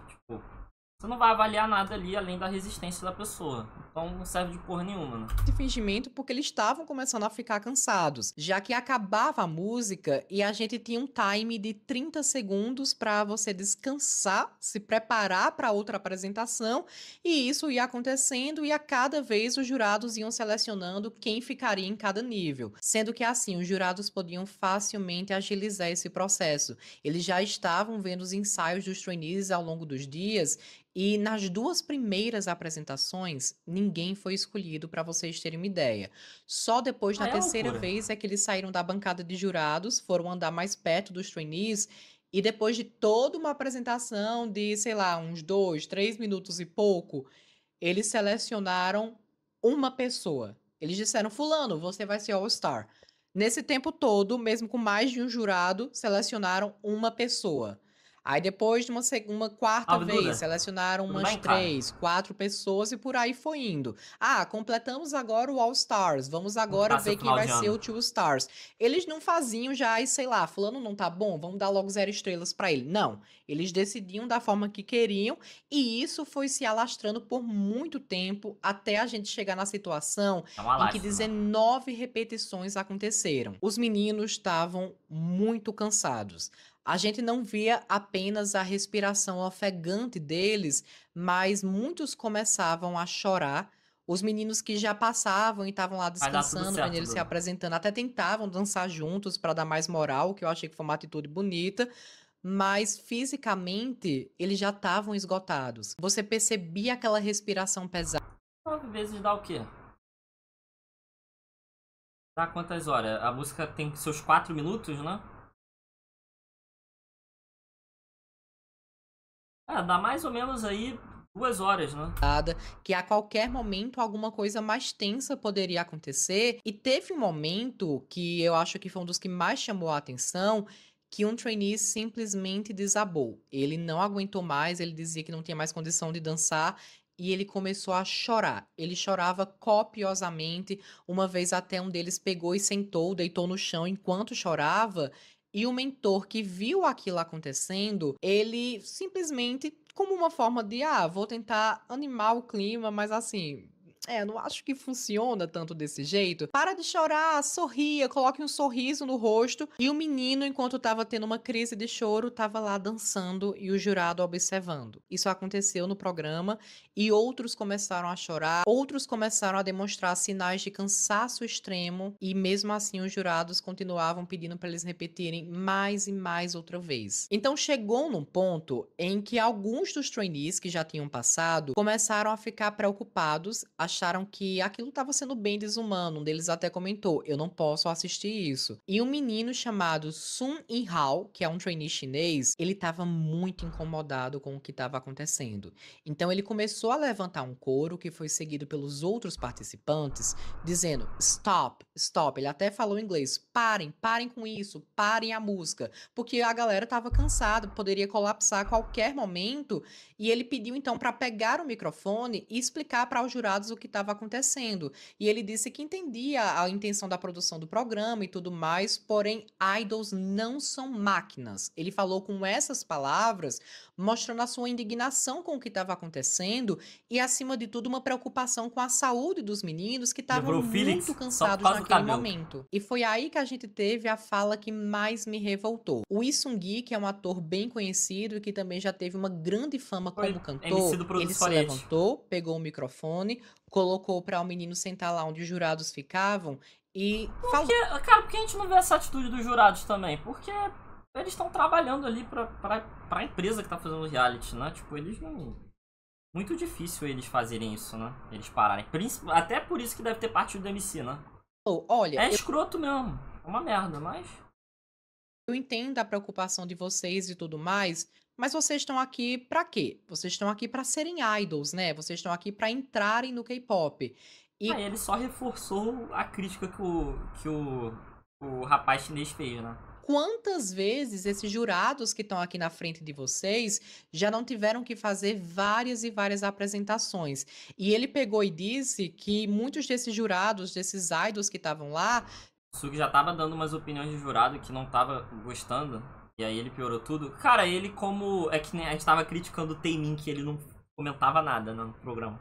Você não vai avaliar nada ali além da resistência da pessoa. Então não serve de porra nenhuma, né? De fingimento, porque eles estavam começando a ficar cansados, já que acabava a música e a gente tinha um time de 30 segundos para você descansar, se preparar para outra apresentação, e isso ia acontecendo e a cada vez os jurados iam selecionando quem ficaria em cada nível, sendo que assim os jurados podiam facilmente agilizar esse processo. Eles já estavam vendo os ensaios dos trainees ao longo dos dias e nas duas primeiras apresentações, ninguém foi escolhido, para vocês terem uma ideia. Só depois, na ah, é terceira loucura. vez, é que eles saíram da bancada de jurados, foram andar mais perto dos trainees. E depois de toda uma apresentação de, sei lá, uns dois, três minutos e pouco, eles selecionaram uma pessoa. Eles disseram: Fulano, você vai ser All-Star. Nesse tempo todo, mesmo com mais de um jurado, selecionaram uma pessoa. Aí depois de uma, uma quarta Abdura. vez, né? selecionaram Tudo umas bem, né? três, cara? quatro pessoas e por aí foi indo. Ah, completamos agora o All Stars. Vamos agora ver quem vai ser o Two Stars. Eles não faziam já, e sei lá, fulano não tá bom, vamos dar logo zero estrelas para ele. Não. Eles decidiam da forma que queriam e isso foi se alastrando por muito tempo até a gente chegar na situação é em que 19 né? repetições aconteceram. Os meninos estavam muito cansados a gente não via apenas a respiração ofegante deles, mas muitos começavam a chorar. Os meninos que já passavam e estavam lá descansando, certo, eles se apresentando, até tentavam dançar juntos para dar mais moral, que eu achei que foi uma atitude bonita, mas fisicamente eles já estavam esgotados. Você percebia aquela respiração pesada. Nove vezes dá o quê? Dá quantas horas? A música tem seus quatro minutos, né? É, dá mais ou menos aí duas horas, né? Que a qualquer momento alguma coisa mais tensa poderia acontecer. E teve um momento que eu acho que foi um dos que mais chamou a atenção. Que um trainee simplesmente desabou. Ele não aguentou mais, ele dizia que não tinha mais condição de dançar e ele começou a chorar. Ele chorava copiosamente. Uma vez até um deles pegou e sentou, deitou no chão enquanto chorava. E o mentor que viu aquilo acontecendo, ele simplesmente como uma forma de, ah, vou tentar animar o clima, mas assim, é, não acho que funciona tanto desse jeito. Para de chorar, sorria, coloque um sorriso no rosto. E o menino, enquanto estava tendo uma crise de choro, estava lá dançando e o jurado observando. Isso aconteceu no programa e outros começaram a chorar, outros começaram a demonstrar sinais de cansaço extremo e mesmo assim os jurados continuavam pedindo para eles repetirem mais e mais outra vez. Então chegou num ponto em que alguns dos trainees que já tinham passado começaram a ficar preocupados, a acharam que aquilo estava sendo bem desumano. Um deles até comentou: eu não posso assistir isso. E um menino chamado Sun In Hao, que é um trainee chinês, ele estava muito incomodado com o que estava acontecendo. Então ele começou a levantar um coro que foi seguido pelos outros participantes, dizendo: stop, stop. Ele até falou em inglês: parem, parem com isso, parem a música, porque a galera estava cansada, poderia colapsar a qualquer momento. E ele pediu então para pegar o microfone e explicar para os jurados o que estava acontecendo. E ele disse que entendia a intenção da produção do programa e tudo mais, porém, idols não são máquinas. Ele falou com essas palavras, mostrando a sua indignação com o que estava acontecendo e, acima de tudo, uma preocupação com a saúde dos meninos que estavam muito cansados naquele momento. E foi aí que a gente teve a fala que mais me revoltou. O Isungi, que é um ator bem conhecido e que também já teve uma grande fama como cantor, ele se levantou, pegou o microfone, colocou para o um menino sentar lá onde os jurados ficavam e porque, falou... Cara, por que a gente não vê essa atitude dos jurados também? Porque eles estão trabalhando ali pra, pra, empresa que tá fazendo o reality, né? Tipo, eles não. Muito difícil eles fazerem isso, né? Eles pararem. Até por isso que deve ter partido do MC, né? Oh, olha. É eu... escroto mesmo. É uma merda, mas. Eu entendo a preocupação de vocês e tudo mais, mas vocês estão aqui para quê? Vocês estão aqui para serem idols, né? Vocês estão aqui para entrarem no K-pop. E ah, ele só reforçou a crítica que o, que o, o rapaz chinês fez, né? quantas vezes esses jurados que estão aqui na frente de vocês já não tiveram que fazer várias e várias apresentações. E ele pegou e disse que muitos desses jurados, desses idols que estavam lá. O Sug já estava dando umas opiniões de jurado que não estava gostando. E aí ele piorou tudo. Cara, ele como... É que a gente tava criticando o Teimin, que ele não comentava nada no programa.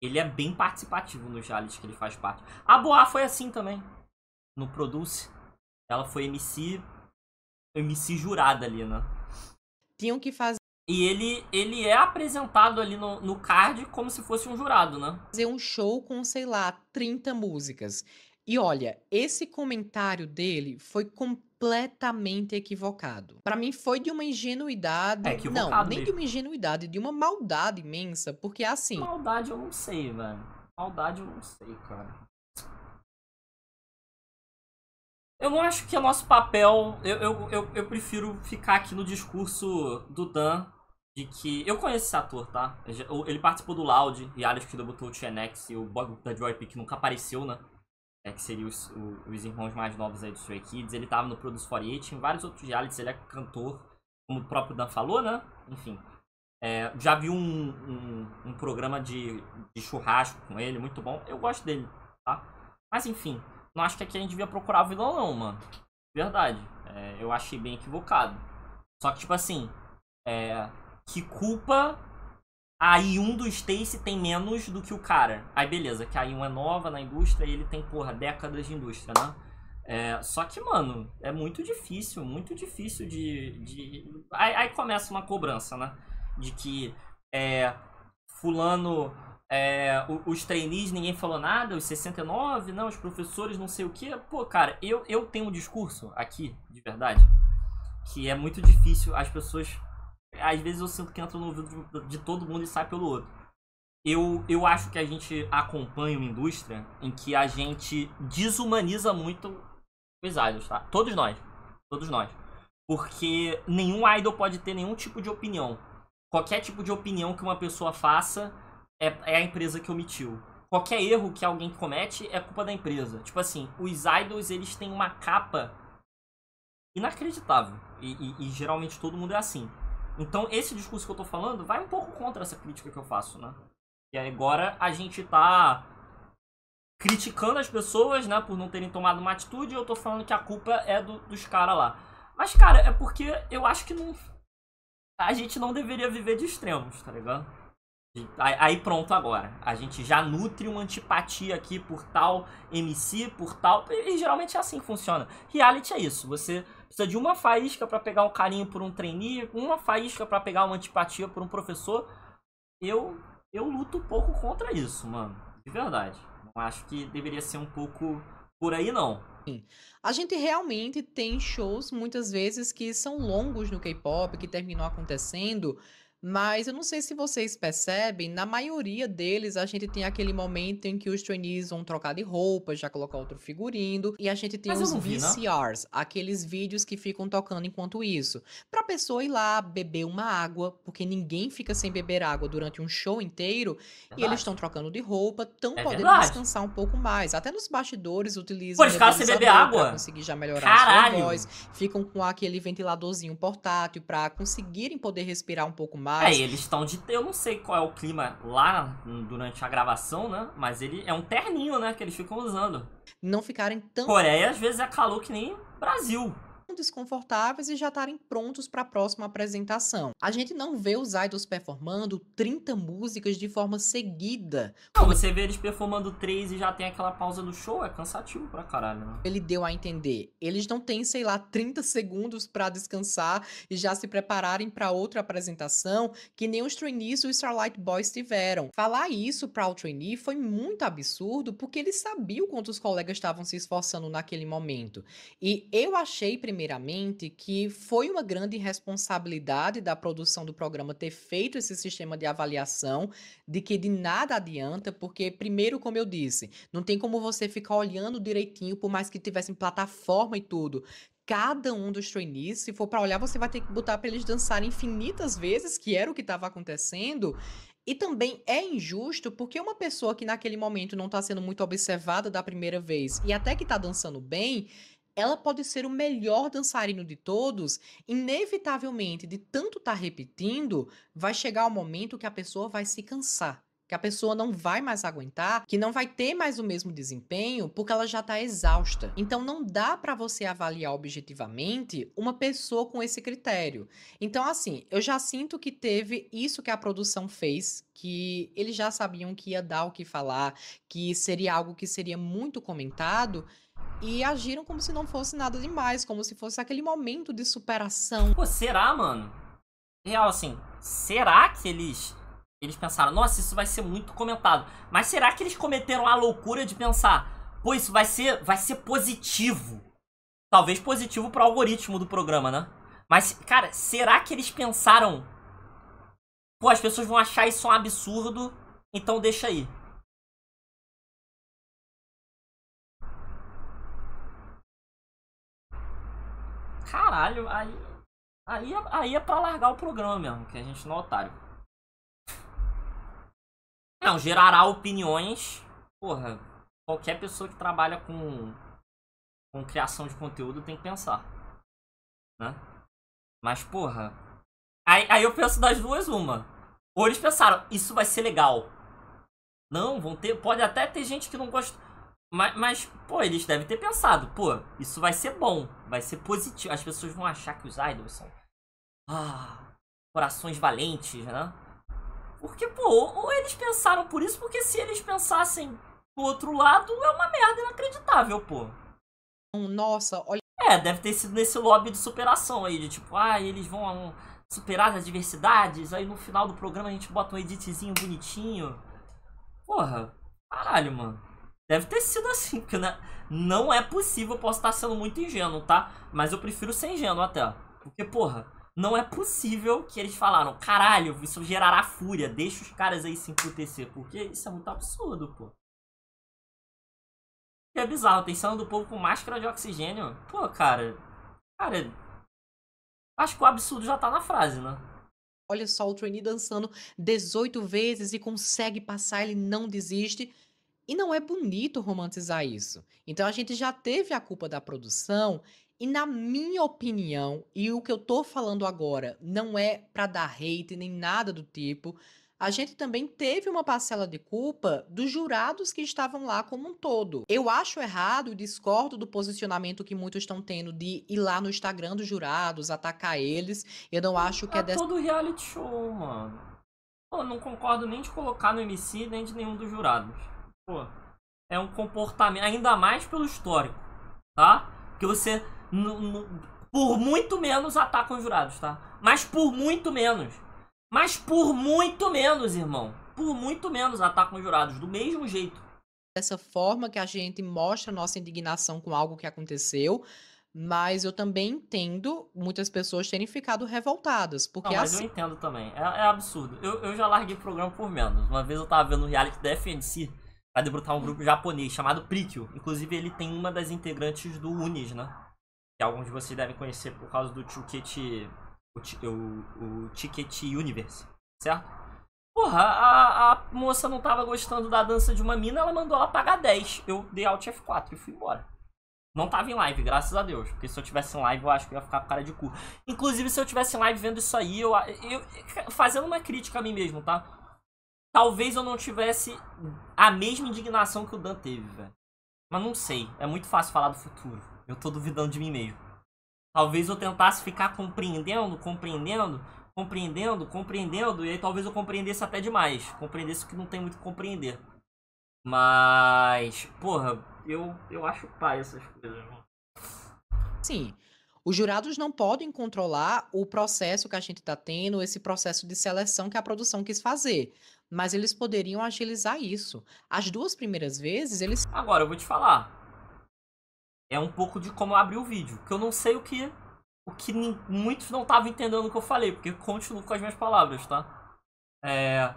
Ele é bem participativo nos realities que ele faz parte. A Boa foi assim também. No Produce. Ela foi MC... MC jurada ali, né? Tinham que fazer... E ele, ele é apresentado ali no, no card como se fosse um jurado, né? Fazer um show com, sei lá, 30 músicas. E olha, esse comentário dele foi completamente completamente equivocado. Para mim foi de uma ingenuidade, é não, nem mesmo. de uma ingenuidade, de uma maldade imensa, porque assim. Maldade eu não sei, velho. Maldade eu não sei, cara. Eu não acho que é nosso papel. Eu, eu, eu, eu, prefiro ficar aqui no discurso do Dan de que. Eu conheço esse ator, tá? Ele participou do Loud, reality que debutou o t e o Bob da Joy Pick nunca apareceu, né? é, que seria os, o, os irmãos mais novos aí do Stray Kids. Ele tava no Produce 48, em vários outros realities, ele é cantor, como o próprio Dan falou, né? Enfim. É, já vi um, um, um programa de, de, churrasco com ele, muito bom. Eu gosto dele, tá? Mas enfim, não acho que aqui a gente devia procurar o vilão não, mano. Verdade. É, eu achei bem equivocado. Só que, tipo assim, é, que culpa Aí um dos Stacy tem menos do que o cara. Aí beleza, que aí um é nova na indústria e ele tem, porra, décadas de indústria, né? É, só que, mano, é muito difícil, muito difícil de. de... Aí, aí começa uma cobrança, né? De que é, fulano é, os trainees, ninguém falou nada, os 69, não, os professores, não sei o que. Pô, cara, eu, eu tenho um discurso aqui, de verdade, que é muito difícil as pessoas às vezes eu sinto que entra no ouvido de todo mundo e sai pelo outro. Eu, eu acho que a gente acompanha uma indústria em que a gente desumaniza muito os idols, tá? Todos nós. Todos nós. Porque nenhum idol pode ter nenhum tipo de opinião. Qualquer tipo de opinião que uma pessoa faça é, é a empresa que omitiu. Qualquer erro que alguém comete é culpa da empresa. Tipo assim, os idols eles têm uma capa inacreditável. E, e, e geralmente todo mundo é assim. Então, esse discurso que eu tô falando vai um pouco contra essa crítica que eu faço, né? E agora a gente tá criticando as pessoas, né, por não terem tomado uma atitude, e eu tô falando que a culpa é do, dos caras lá. Mas, cara, é porque eu acho que não. A gente não deveria viver de extremos, tá ligado? Aí pronto agora. A gente já nutre uma antipatia aqui por tal MC, por tal. E geralmente é assim que funciona. Reality é isso. Você precisa de uma faísca para pegar um carinho por um trainee, uma faísca para pegar uma antipatia por um professor. Eu eu luto um pouco contra isso, mano. De verdade. Não acho que deveria ser um pouco por aí não. Sim. A gente realmente tem shows muitas vezes que são longos no K-pop, que terminam acontecendo mas eu não sei se vocês percebem, na maioria deles a gente tem aquele momento em que os trainees vão trocar de roupa, já colocar outro figurino, e a gente tem Mas os VCRs, né? aqueles vídeos que ficam tocando enquanto isso. Pra pessoa ir lá beber uma água, porque ninguém fica sem beber água durante um show inteiro, verdade. e eles estão trocando de roupa, tão é podendo verdade. descansar um pouco mais. Até nos bastidores utilizam. Pô, ficar sem beber água. Pra conseguir já melhorar Caralho. a sua voz. Ficam com aquele ventiladorzinho portátil para conseguirem poder respirar um pouco mais mas... É, eles estão de. Eu não sei qual é o clima lá durante a gravação, né? Mas ele é um terninho, né? Que eles ficam usando. Não ficarem tão. Coreia às vezes é calor que nem Brasil desconfortáveis e já estarem prontos para a próxima apresentação. A gente não vê os idols performando 30 músicas de forma seguida. Não, você vê eles performando 3 e já tem aquela pausa no show, é cansativo pra caralho. Né? Ele deu a entender, eles não têm, sei lá, 30 segundos para descansar e já se prepararem para outra apresentação que nem os trainees o Starlight Boys tiveram. Falar isso para o trainee foi muito absurdo porque ele sabia o quanto os colegas estavam se esforçando naquele momento. E eu achei primeiro primeiramente, que foi uma grande responsabilidade da produção do programa ter feito esse sistema de avaliação, de que de nada adianta, porque, primeiro, como eu disse, não tem como você ficar olhando direitinho, por mais que tivesse plataforma e tudo cada um dos trainees, se for para olhar, você vai ter que botar para eles dançarem infinitas vezes, que era o que estava acontecendo. E também é injusto porque uma pessoa que naquele momento não está sendo muito observada da primeira vez e até que está dançando bem, ela pode ser o melhor dançarino de todos, inevitavelmente, de tanto estar tá repetindo, vai chegar o momento que a pessoa vai se cansar. Que a pessoa não vai mais aguentar, que não vai ter mais o mesmo desempenho, porque ela já está exausta. Então não dá para você avaliar objetivamente uma pessoa com esse critério. Então, assim, eu já sinto que teve isso que a produção fez, que eles já sabiam que ia dar o que falar, que seria algo que seria muito comentado e agiram como se não fosse nada demais, como se fosse aquele momento de superação. Pô, será, mano? Real, assim, será que eles. Eles pensaram, nossa, isso vai ser muito comentado. Mas será que eles cometeram a loucura de pensar, pô, isso vai ser, vai ser positivo? Talvez positivo pro algoritmo do programa, né? Mas, cara, será que eles pensaram, pô, as pessoas vão achar isso um absurdo, então deixa aí. caralho, aí, aí, aí é pra largar o programa mesmo, que a gente não é otário. Não, gerará opiniões. Porra, qualquer pessoa que trabalha com, com criação de conteúdo tem que pensar. Né? Mas, porra. Aí, aí eu penso das duas uma. Ou eles pensaram, isso vai ser legal. Não, vão ter. Pode até ter gente que não gosta. Mas, mas, pô, eles devem ter pensado, pô, isso vai ser bom, vai ser positivo. As pessoas vão achar que os idols são. Ah, corações valentes, né? Porque, pô, ou eles pensaram por isso, porque se eles pensassem do outro lado, é uma merda inacreditável, pô. Hum, nossa, olha. É, deve ter sido nesse lobby de superação aí, de tipo, ah, eles vão ah, superar as adversidades, aí no final do programa a gente bota um editzinho bonitinho. Porra, caralho, mano. Deve ter sido assim, porque né? não é possível. Eu posso estar tá sendo muito ingênuo, tá? Mas eu prefiro ser ingênuo até. Porque, porra, não é possível que eles falaram, caralho, isso gerará fúria, deixa os caras aí se emputecer. Porque isso é muito absurdo, pô. É bizarro, cena do povo com máscara de oxigênio. Pô, cara. Cara. Acho que o absurdo já tá na frase, né? Olha só o trainee dançando 18 vezes e consegue passar, ele não desiste. E não é bonito romantizar isso. Então a gente já teve a culpa da produção e na minha opinião, e o que eu tô falando agora não é para dar hate nem nada do tipo, a gente também teve uma parcela de culpa dos jurados que estavam lá como um todo. Eu acho errado e discordo do posicionamento que muitos estão tendo de ir lá no Instagram dos jurados, atacar eles. Eu não acho que é, é dessa... todo reality show, mano. Eu não concordo nem de colocar no MC, nem de nenhum dos jurados pô, é um comportamento, ainda mais pelo histórico, tá? Que você, por muito menos, ataca os jurados, tá? Mas por muito menos. Mas por muito menos, irmão. Por muito menos ataca os jurados, do mesmo jeito. Dessa forma que a gente mostra nossa indignação com algo que aconteceu, mas eu também entendo muitas pessoas terem ficado revoltadas. Porque Não, mas assim... eu entendo também. É, é absurdo. Eu, eu já larguei o programa por menos. Uma vez eu tava vendo um reality da FNC Vai debutar um grupo japonês chamado Prikyo. Inclusive, ele tem uma das integrantes do Unis, né? Que alguns de vocês devem conhecer por causa do Ticket. O, o, o Ticket Universe, certo? Porra, a, a, moça não tava gostando da dança de uma mina, ela mandou ela pagar 10. Eu dei Alt F4 e fui embora. Não tava em live, graças a Deus. Porque se eu tivesse em live, eu acho que ia ficar com cara de cu. Inclusive, se eu tivesse em live vendo isso aí, eu, eu. Fazendo uma crítica a mim mesmo, tá? Talvez eu não tivesse a mesma indignação que o Dan teve, velho. Mas não sei, é muito fácil falar do futuro. Eu tô duvidando de mim mesmo. Talvez eu tentasse ficar compreendendo, compreendendo, compreendendo, compreendendo, e aí talvez eu compreendesse até demais. Compreendesse o que não tem muito que compreender. Mas, porra, eu, eu acho pai essas coisas, mano. Sim. Os jurados não podem controlar o processo que a gente está tendo, esse processo de seleção que a produção quis fazer mas eles poderiam agilizar isso. As duas primeiras vezes, eles. Agora, eu vou te falar. É um pouco de como abrir o vídeo, que eu não sei o que. O que muitos não estavam entendendo o que eu falei, porque eu continuo com as minhas palavras, tá? É.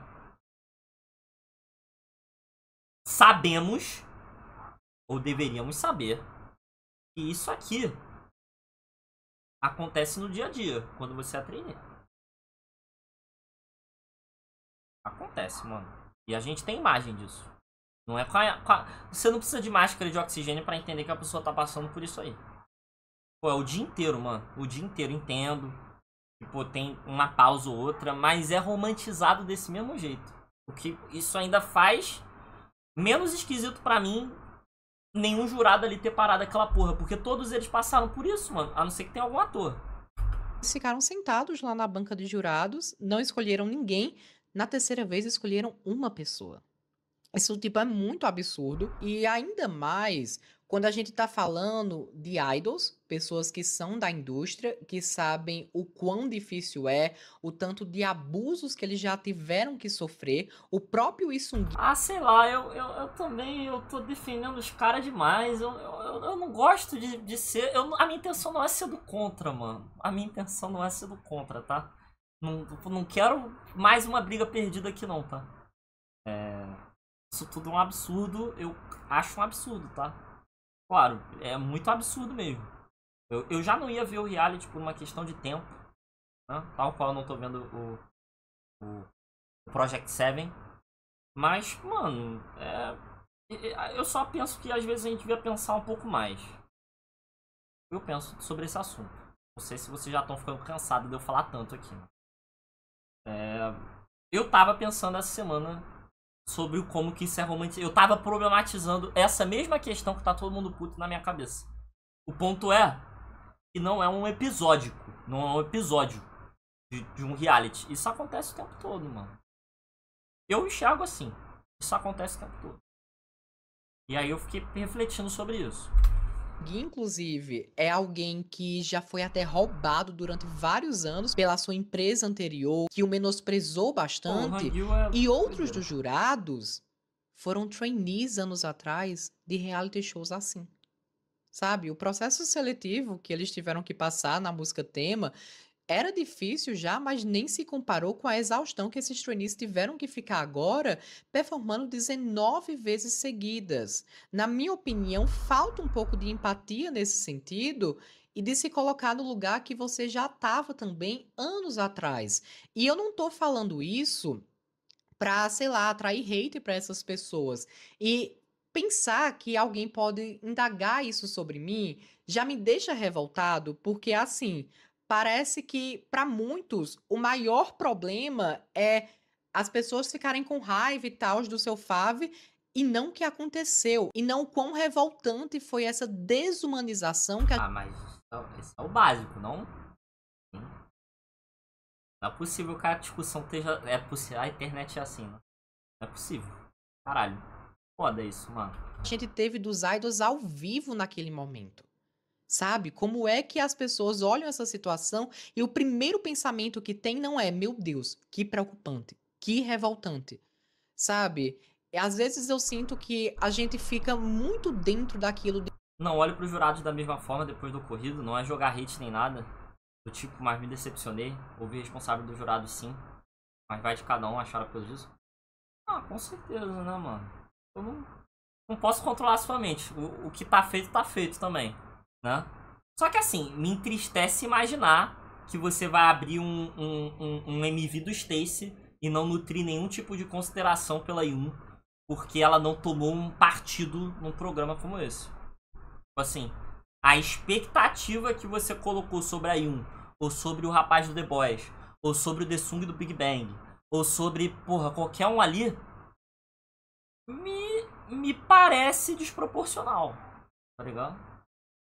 Sabemos, ou deveríamos saber, que isso aqui acontece no dia a dia, quando você é trainer. Acontece, mano. E a gente tem imagem disso. Não é Você não precisa de máscara de oxigênio para entender que a pessoa tá passando por isso aí. Pô, é o dia inteiro, mano. O dia inteiro, entendo. Tipo, tem uma pausa ou outra, mas é romantizado desse mesmo jeito. O que isso ainda faz menos esquisito para mim nenhum jurado ali ter parado aquela porra, porque todos eles passaram por isso, mano, a não ser que tenha algum ator. Eles ficaram sentados lá na banca dos jurados, não escolheram ninguém, na terceira vez escolheram uma pessoa. Isso tipo é muito absurdo e ainda mais quando a gente está falando de idols, pessoas que são da indústria, que sabem o quão difícil é, o tanto de abusos que eles já tiveram que sofrer, o próprio Isung. Ah, sei lá, eu, eu, eu também eu tô defendendo os caras demais. Eu, eu, eu, não gosto de, de ser. Eu, a minha intenção não é ser do contra, mano. A minha intenção não é ser do contra, tá? Não, não quero mais uma briga perdida aqui não, tá? É... Isso tudo é um absurdo, eu acho um absurdo, tá? Claro, é muito absurdo mesmo. Eu, eu já não ia ver o reality por uma questão de tempo, né? tal qual eu não tô vendo o, o, o Project 7. Mas, mano, é... eu só penso que às vezes a gente devia pensar um pouco mais. Eu penso sobre esse assunto. Não sei se vocês já estão ficando cansados de eu falar tanto aqui. Né? É... Eu tava pensando essa semana sobre como que isso é romantizado. Eu tava problematizando essa mesma questão que tá todo mundo puto na minha cabeça. O ponto é que não é um episódico. Não é um episódio de, de um reality. Isso acontece o tempo todo, mano. Eu enxergo assim. Isso acontece o tempo todo. E aí eu fiquei refletindo sobre isso. Gui, inclusive, é alguém que já foi até roubado durante vários anos pela sua empresa anterior, que o menosprezou bastante. e outros dos jurados foram trainees anos atrás de reality shows assim. Sabe? O processo seletivo que eles tiveram que passar na música tema era difícil já, mas nem se comparou com a exaustão que esses trainees tiveram que ficar agora, performando 19 vezes seguidas. Na minha opinião, falta um pouco de empatia nesse sentido e de se colocar no lugar que você já estava também anos atrás. E eu não estou falando isso para, sei lá, atrair hate para essas pessoas. E pensar que alguém pode indagar isso sobre mim já me deixa revoltado, porque assim, parece que para muitos o maior problema é as pessoas ficarem com raiva e tal do seu Fave e não o que aconteceu, e não o quão revoltante foi essa desumanização que a... Ah, mas esse é, é o básico, não? Não é possível que a discussão esteja... É possível, a internet é assim, né? Não é possível. Caralho. Foda isso, mano. A gente teve dos idols ao vivo naquele momento sabe? Como é que as pessoas olham essa situação e o primeiro pensamento que tem não é, meu Deus, que preocupante, que revoltante, sabe? Às vezes eu sinto que a gente fica muito dentro daquilo. De... Não olho para os jurados da mesma forma depois do ocorrido, não é jogar hit nem nada. Do tipo, mas me decepcionei, ouvi responsável do jurado sim, mas vai de cada um achar a prejuízo. Ah, com certeza, né, mano? Eu não, não posso controlar a sua mente. O, o que tá feito, tá feito também né? Só que assim, me entristece imaginar que você vai abrir um, um, um, um MV do Stacy e não nutrir nenhum tipo de consideração pela Yun, porque ela não tomou um partido num programa como esse. Tipo assim, a expectativa que você colocou sobre a Yun, ou sobre o rapaz do The Boys, ou sobre o The Sung do Big Bang, ou sobre, porra, qualquer um ali, me, me parece desproporcional. Tá ligado?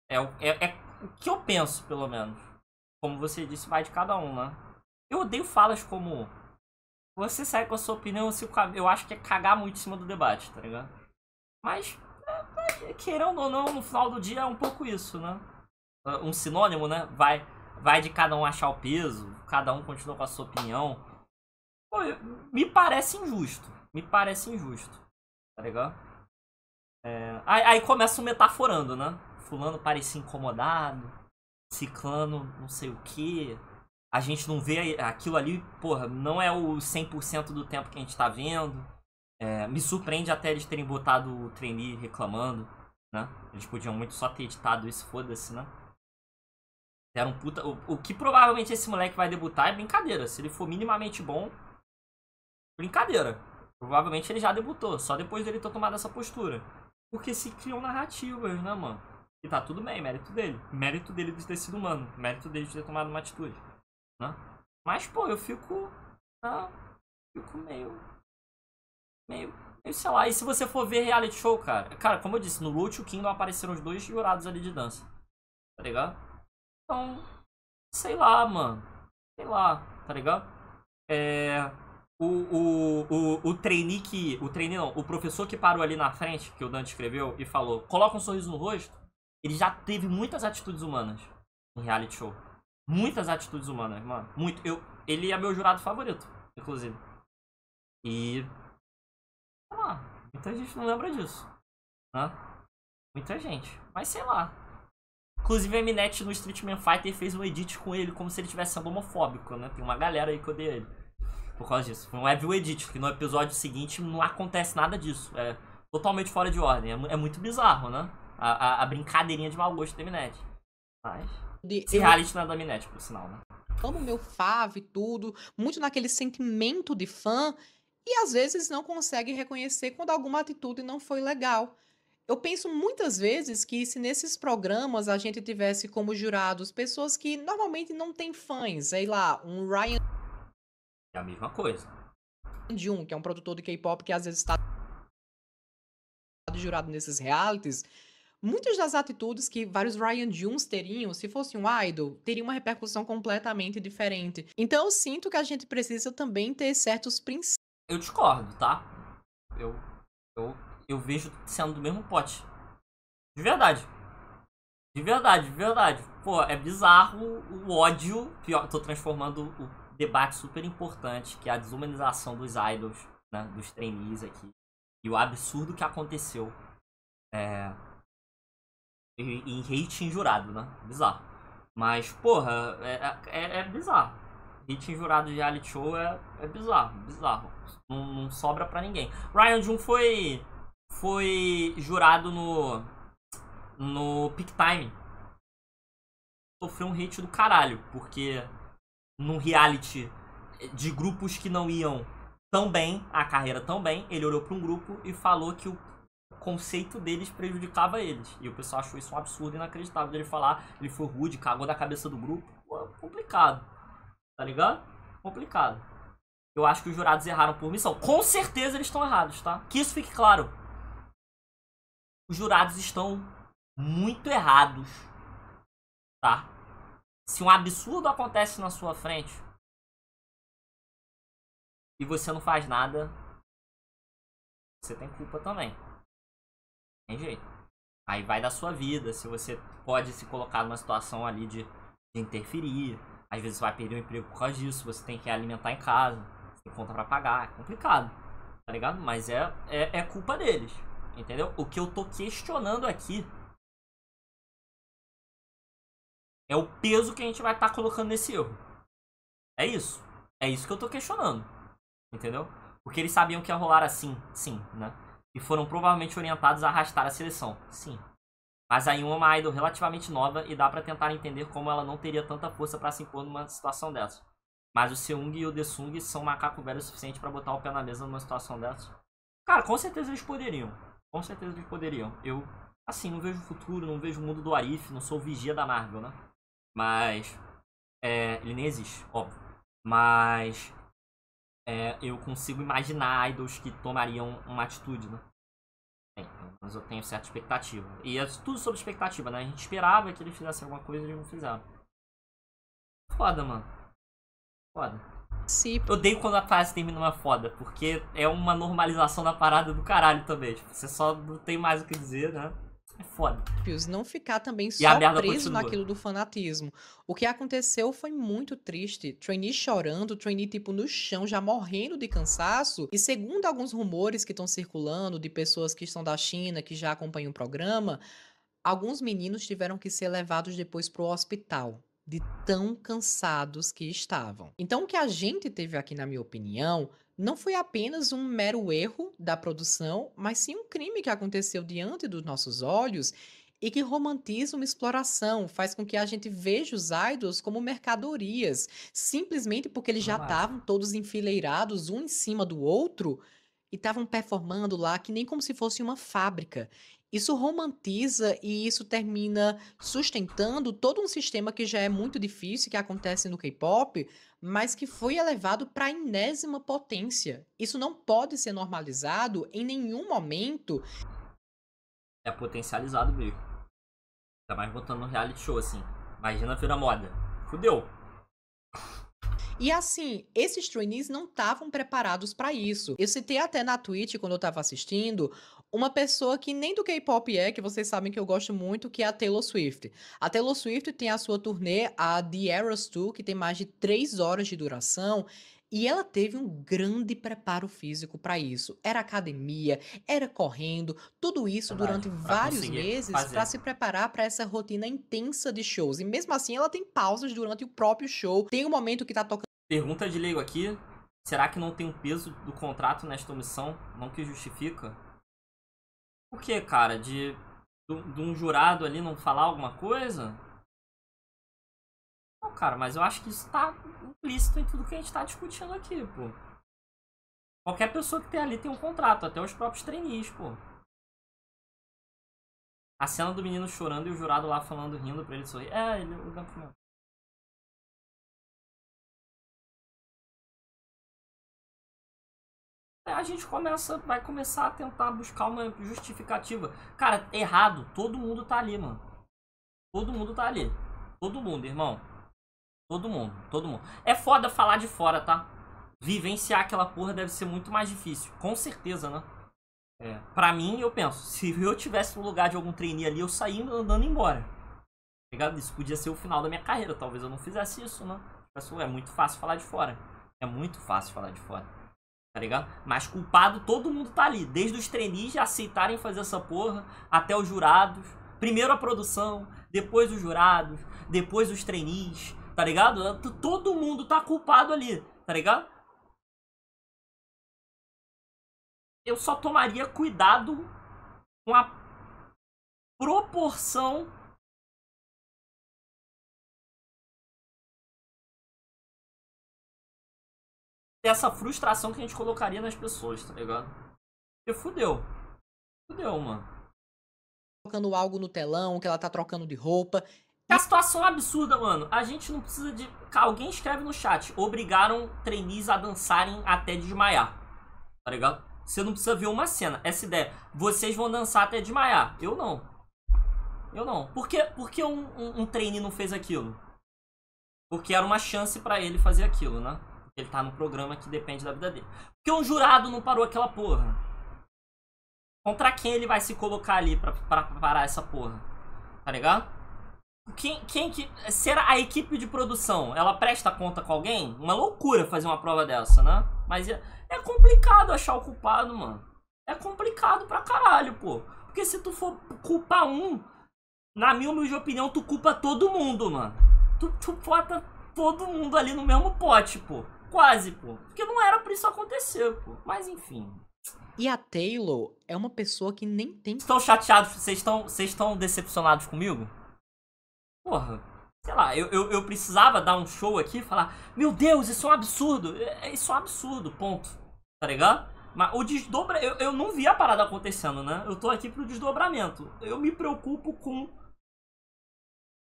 É, é, é o que eu penso, pelo menos. Como você disse, vai de cada um, né? Eu odeio falas como você sai com a sua opinião, eu acho que é cagar muito em cima do debate, tá ligado? Mas, é, é, querendo ou não, no final do dia é um pouco isso, né? É um sinônimo, né? Vai, vai de cada um achar o peso, cada um continua com a sua opinião. Pô, me parece injusto. Me parece injusto, tá ligado? É... Aí, aí começa o metaforando, né? fulano parecia incomodado, ciclano não sei o que. A gente não vê aquilo ali, porra, não é o 100% do tempo que a gente tá vendo. É, me surpreende até eles terem botado o trainee reclamando, né? Eles podiam muito só ter editado isso, foda-se, né? Deram um puta... O, o que provavelmente esse moleque vai debutar é brincadeira. Se ele for minimamente bom, brincadeira. Provavelmente ele já debutou, só depois dele ter tomado essa postura. Porque se criam narrativas, né, mano? E tá tudo bem, mérito dele. Mérito dele de ter sido humano. Mérito dele de ter tomado uma atitude. Né? Mas, pô, eu fico. Né? Fico meio. Meio. Meio, sei lá. E se você for ver reality show, cara. Cara, como eu disse, no Loot Kingdom apareceram os dois jurados ali de dança. Tá ligado? Então. Sei lá, mano. Sei lá, tá ligado? É. O, o, o, o trainee que. O trainee não, o professor que parou ali na frente, que o Dante escreveu, e falou: coloca um sorriso no rosto ele já teve muitas atitudes humanas no reality show. Muitas atitudes humanas, mano. Muito. Eu, ele é meu jurado favorito, inclusive. E. Sei lá. Muita gente não lembra disso. Né? Muita gente. Mas sei lá. Inclusive, a Mnet no Streetman Fighter fez um edit com ele como se ele estivesse sendo homofóbico, né? Tem uma galera aí que odeia ele. Por causa disso. Foi um heavy edit, que no episódio seguinte não acontece nada disso. É totalmente fora de ordem. É, é muito bizarro, né? a, a, a brincadeirinha de mau gosto da Minete. Mas. De, eu... reality não é da Minete, por sinal, né? Amo meu fave e tudo, muito naquele sentimento de fã, e às vezes não consegue reconhecer quando alguma atitude não foi legal. Eu penso muitas vezes que se nesses programas a gente tivesse como jurados pessoas que normalmente não têm fãs, sei lá, um Ryan. É a mesma coisa. De um, que é um produtor de K-pop que às vezes está jurado nesses realities, Muitas das atitudes que vários Ryan Junes teriam, se fosse um idol, teria uma repercussão completamente diferente. Então eu sinto que a gente precisa também ter certos princípios. Eu discordo, tá? Eu, eu, eu vejo sendo do mesmo pote. De verdade. De verdade, de verdade. Pô, é bizarro o ódio. Pior, tô transformando o debate super importante, que é a desumanização dos idols, né? Dos trainees aqui. E o absurdo que aconteceu. É, em hate jurado, né? Bizarro. Mas, porra, é, é, é bizarro. Hate jurado de reality show é, é bizarro, bizarro. Não, não, sobra pra ninguém. Ryan Jun foi, foi jurado no, no Peak Time. Sofreu um hate do caralho, porque num reality de grupos que não iam tão bem, a carreira tão bem, ele olhou para um grupo e falou que o conceito deles prejudicava eles. E o pessoal achou isso um absurdo inacreditável dele falar, ele foi rude, cagou da cabeça do grupo. Pô, complicado. Tá ligado? Complicado. Eu acho que os jurados erraram por missão. Com certeza eles estão errados, tá? Que isso fique claro. Os jurados estão muito errados. Tá? Se um absurdo acontece na sua frente e você não faz nada, você tem culpa também. Tem jeito. Aí vai da sua vida, se você pode se colocar numa situação ali de, de interferir. Às vezes vai perder o emprego por causa disso, você tem que alimentar em casa, tem conta para pagar, é complicado, tá ligado? Mas é, é, é culpa deles, entendeu? O que eu tô questionando aqui é o peso que a gente vai estar tá colocando nesse erro. É isso. É isso que eu tô questionando, entendeu? Porque eles sabiam que ia rolar assim, sim, né? e foram provavelmente orientados a arrastar a seleção. Sim. Mas aí é uma idol relativamente nova e dá para tentar entender como ela não teria tanta força para se impor numa situação dessa. Mas o Seung e o Desung são macaco velho o suficiente para botar o pé na mesa numa situação dessa. Cara, com certeza eles poderiam. Com certeza eles poderiam. Eu, assim, não vejo o futuro, não vejo o mundo do Arif, não sou o vigia da Marvel, né? Mas. É, ele nem existe, óbvio. Mas é, eu consigo imaginar idols que tomariam uma atitude, né? Bem, é, mas eu tenho certa expectativa. E é tudo sobre expectativa, né? A gente esperava que ele fizesse alguma coisa e ele não fizeram. Foda, mano. Foda. Sim. Eu odeio quando a frase termina uma foda, porque é uma normalização da parada do caralho também. Tipo, você só não tem mais o que dizer, né? É foda. Não ficar também só preso naquilo do fanatismo. O que aconteceu foi muito triste. Trainee chorando, trainee tipo no chão, já morrendo de cansaço. E segundo alguns rumores que estão circulando de pessoas que estão da China, que já acompanham o programa, alguns meninos tiveram que ser levados depois para o hospital de tão cansados que estavam. Então, o que a gente teve aqui, na minha opinião, não foi apenas um mero erro da produção, mas sim um crime que aconteceu diante dos nossos olhos e que romantiza uma exploração, faz com que a gente veja os idols como mercadorias, simplesmente porque eles já estavam todos enfileirados um em cima do outro e estavam performando lá que nem como se fosse uma fábrica. Isso romantiza e isso termina sustentando todo um sistema que já é muito difícil, que acontece no K-pop, mas que foi elevado para a enésima potência. Isso não pode ser normalizado em nenhum momento. É potencializado mesmo. tá mais botando no reality show assim. Imagina virar moda. Fudeu. E assim, esses trainees não estavam preparados para isso. Eu citei até na Twitch, quando eu estava assistindo, uma pessoa que nem do K-pop é, que vocês sabem que eu gosto muito, que é a Taylor Swift. A Taylor Swift tem a sua turnê, a The Eras Tour, que tem mais de três horas de duração. E ela teve um grande preparo físico para isso. Era academia, era correndo, tudo isso durante vários meses para se preparar para essa rotina intensa de shows. E mesmo assim, ela tem pausas durante o próprio show. Tem um momento que tá tocando. Pergunta de leigo aqui: será que não tem um peso do contrato nesta omissão? Não que justifica? Por que, cara? De, de, de um jurado ali não falar alguma coisa? Não, cara, mas eu acho que isso tá implícito em tudo que a gente tá discutindo aqui, pô. Qualquer pessoa que tem ali tem um contrato, até os próprios trainees, pô. A cena do menino chorando e o jurado lá falando, rindo pra ele sorrir. É, ele, o a gente começa, vai começar a tentar buscar uma justificativa. Cara, errado, todo mundo tá ali, mano. Todo mundo tá ali. Todo mundo, irmão. Todo mundo, todo mundo. É foda falar de fora, tá? Vivenciar aquela porra deve ser muito mais difícil. Com certeza, né? É. Pra mim, eu penso, se eu tivesse no lugar de algum trainee ali, eu saía andando embora. Tá ligado? Isso podia ser o final da minha carreira. Talvez eu não fizesse isso, né? Tipo assim, é muito fácil falar de fora. É muito fácil falar de fora tá ligado? Mas culpado todo mundo tá ali, desde os trainees aceitarem fazer essa porra, até os jurados. Primeiro a produção, depois os jurados, depois os trainees, tá ligado? Todo mundo tá culpado ali, tá ligado? Eu só tomaria cuidado com a proporção essa frustração que a gente colocaria nas pessoas, tá ligado? Porque fudeu. Fudeu, mano. Tocando algo no telão, que ela tá trocando de roupa. a situação é absurda, mano. A gente não precisa de. Alguém escreve no chat. Obrigaram trainees a dançarem até desmaiar. Tá ligado? Você não precisa ver uma cena. Essa ideia. Vocês vão dançar até desmaiar. Eu não. Eu não. Por que, por que um, um, um trainee não fez aquilo? Porque era uma chance para ele fazer aquilo, né? Ele tá no programa que depende da vida dele. Porque um jurado não parou aquela porra. Contra quem ele vai se colocar ali pra, pra, parar essa porra? Tá ligado? Quem, quem que. Será a equipe de produção? Ela presta conta com alguém? Uma loucura fazer uma prova dessa, né? Mas é, é complicado achar o culpado, mano. É complicado pra caralho, pô. Porque se tu for culpar um, na minha humilde opinião, tu culpa todo mundo, mano. Tu, tu bota todo mundo ali no mesmo pote, pô. Quase, pô. Porque não era pra isso acontecer, pô. Mas enfim. E a Taylor é uma pessoa que nem tem. Estão chateados? Vocês estão, vocês estão decepcionados comigo? Porra, sei lá, eu, eu, eu, precisava dar um show aqui e falar: Meu Deus, isso é um absurdo! É, é, isso é um absurdo, ponto. Tá ligado? Mas o desdobra. Eu, eu não vi a parada acontecendo, né? Eu tô aqui pro desdobramento. Eu me preocupo com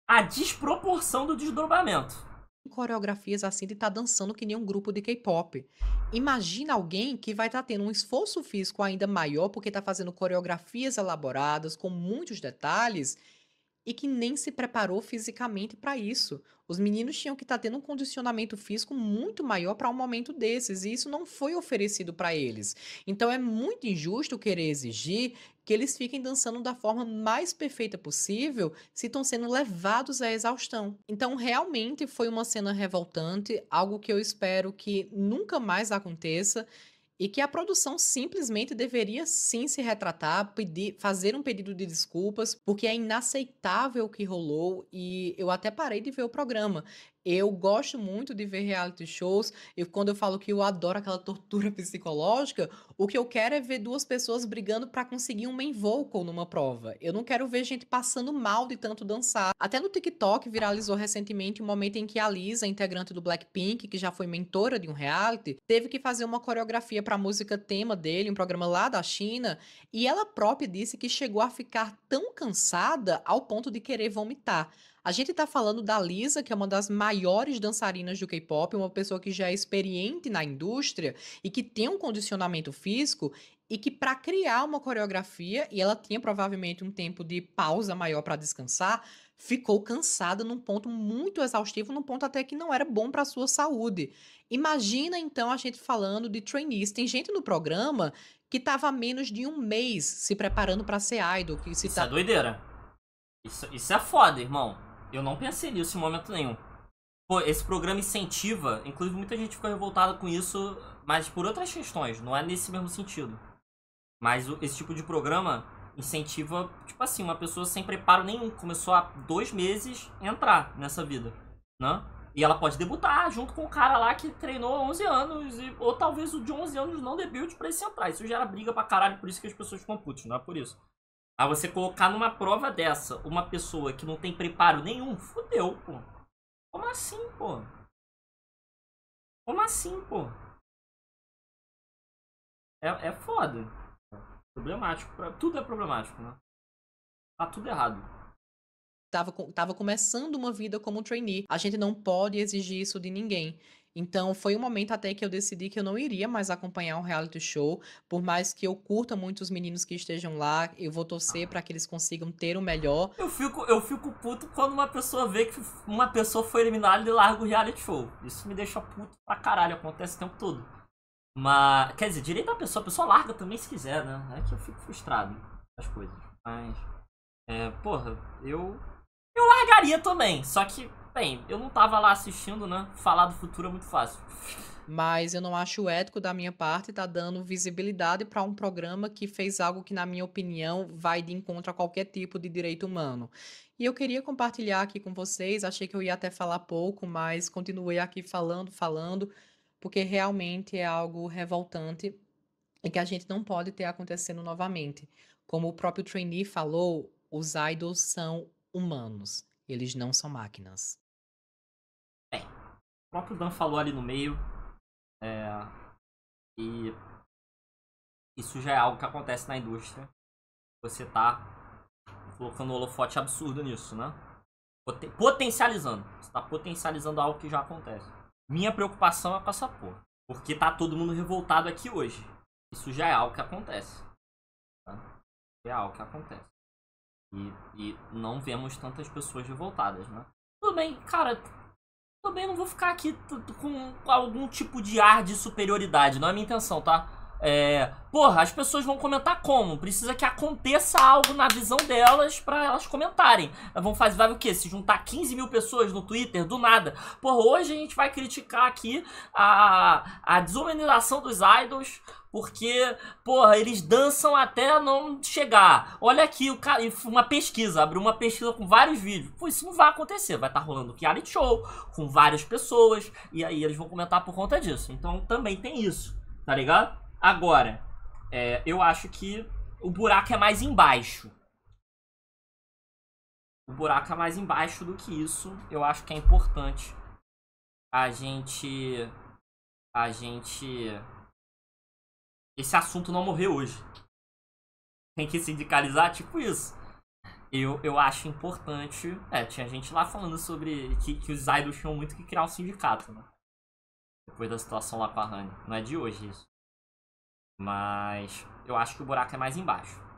a desproporção do desdobramento coreografias assim de estar tá dançando que nem um grupo de K-pop. Imagina alguém que vai estar tá tendo um esforço físico ainda maior porque está fazendo coreografias elaboradas com muitos detalhes e que nem se preparou fisicamente para isso. Os meninos tinham que estar tá tendo um condicionamento físico muito maior para um momento desses, e isso não foi oferecido para eles. Então é muito injusto querer exigir que eles fiquem dançando da forma mais perfeita possível se estão sendo levados à exaustão. Então, realmente foi uma cena revoltante, algo que eu espero que nunca mais aconteça e que a produção simplesmente deveria sim se retratar, pedir, fazer um pedido de desculpas, porque é inaceitável o que rolou e eu até parei de ver o programa. Eu gosto muito de ver reality shows. E quando eu falo que eu adoro aquela tortura (laughs) psicológica, o que eu quero é ver duas pessoas brigando para conseguir um main vocal numa prova. Eu não quero ver gente passando mal de tanto dançar. Até no TikTok viralizou recentemente um momento em que a Lisa, integrante do Blackpink, que já foi mentora de um reality, teve que fazer uma coreografia para a música tema dele, um programa lá da China, e ela própria disse que chegou a ficar tão cansada ao ponto de querer vomitar. A gente está falando da Lisa, que é uma das maiores dançarinas do K-pop, uma pessoa que já é experiente na indústria e que tem um condicionamento físico e que para criar uma coreografia, e ela tinha provavelmente um tempo de pausa maior para descansar, ficou cansada num ponto muito exaustivo, num ponto até que não era bom para a sua saúde. Imagina então a gente falando de trainees. Tem gente no programa que estava há menos de um mês se preparando para ser idol. Que se isso é tá... é doideira. Isso, isso é foda, irmão. Eu não pensei nisso em momento nenhum. Pô, esse programa incentiva, inclusive muita gente ficou revoltada com isso, mas por outras questões, não é nesse mesmo sentido. Mas esse tipo de programa incentiva, tipo assim, uma pessoa sem preparo nenhum, começou há dois meses entrar nessa vida, né? E ela pode debutar junto com o cara lá que treinou há 11 anos, e, ou talvez o de 11 anos não debute pra esse entrar. Isso gera briga pra caralho, por isso que as pessoas ficam putas, não é por isso. A você colocar numa prova dessa uma pessoa que não tem preparo nenhum, fodeu, pô. Como assim, pô? Como assim, pô? É, é foda. Problemático. Tudo é problemático, né? Tá tudo errado Tava tava começando uma vida como trainee. A gente não pode exigir isso de ninguém. Então, foi um momento até que eu decidi que eu não iria mais acompanhar um reality show, por mais que eu curta muito os meninos que estejam lá, eu vou torcer para ah. que eles consigam ter o melhor. Eu fico, eu fico puto quando uma pessoa vê que uma pessoa foi eliminada e larga o reality show. Isso me deixa puto pra caralho, acontece o tempo todo. Mas, quer dizer, direito da pessoa, a pessoa larga também se quiser, né? É que eu fico frustrado com as coisas. Mas, é, porra, eu. Eu largaria também, só que Bem, eu não tava lá assistindo, né? Falar do futuro é muito fácil. Mas eu não acho ético da minha parte tá dando visibilidade para um programa que fez algo que, na minha opinião, vai de encontro a qualquer tipo de direito humano. E eu queria compartilhar aqui com vocês, achei que eu ia até falar pouco, mas continuei aqui falando, falando, porque realmente é algo revoltante e que a gente não pode ter acontecendo novamente. Como o próprio trainee falou, os idols são humanos, eles não são máquinas próprio Dan falou ali no meio. É, e isso já é algo que acontece na indústria. Você tá colocando um holofote absurdo nisso, né? potencializando. Você tá potencializando algo que já acontece. Minha preocupação é com essa porra. Porque tá todo mundo revoltado aqui hoje. Isso já é algo que acontece. Tá? É algo que acontece. E, e não vemos tantas pessoas revoltadas, né? Tudo bem, cara, também não vou ficar aqui com algum tipo de ar de superioridade, não é minha intenção, tá? É, porra, as pessoas vão comentar como? Precisa que aconteça algo na visão delas para elas comentarem. Vão fazer, vai o quê? Se juntar 15 mil pessoas no Twitter, do nada. Porra, hoje a gente vai criticar aqui a, a desumanização dos idols, porque, porra, eles dançam até não chegar. Olha aqui, o cara, uma pesquisa, abriu uma pesquisa com vários vídeos. Pô, isso não vai acontecer. Vai estar tá rolando reality show com várias pessoas. E aí eles vão comentar por conta disso. Então também tem isso, tá ligado? Agora, é, eu acho que o buraco é mais embaixo. O buraco é mais embaixo do que isso. Eu acho que é importante a gente. A gente esse assunto não morrer hoje. Tem que sindicalizar, tipo isso. Eu, eu acho importante. É, tinha gente lá falando sobre que, que os idols tinham muito que criar um sindicato, né? Depois da situação lá com a Honey. Não é de hoje isso. Mas eu acho que o buraco é mais embaixo.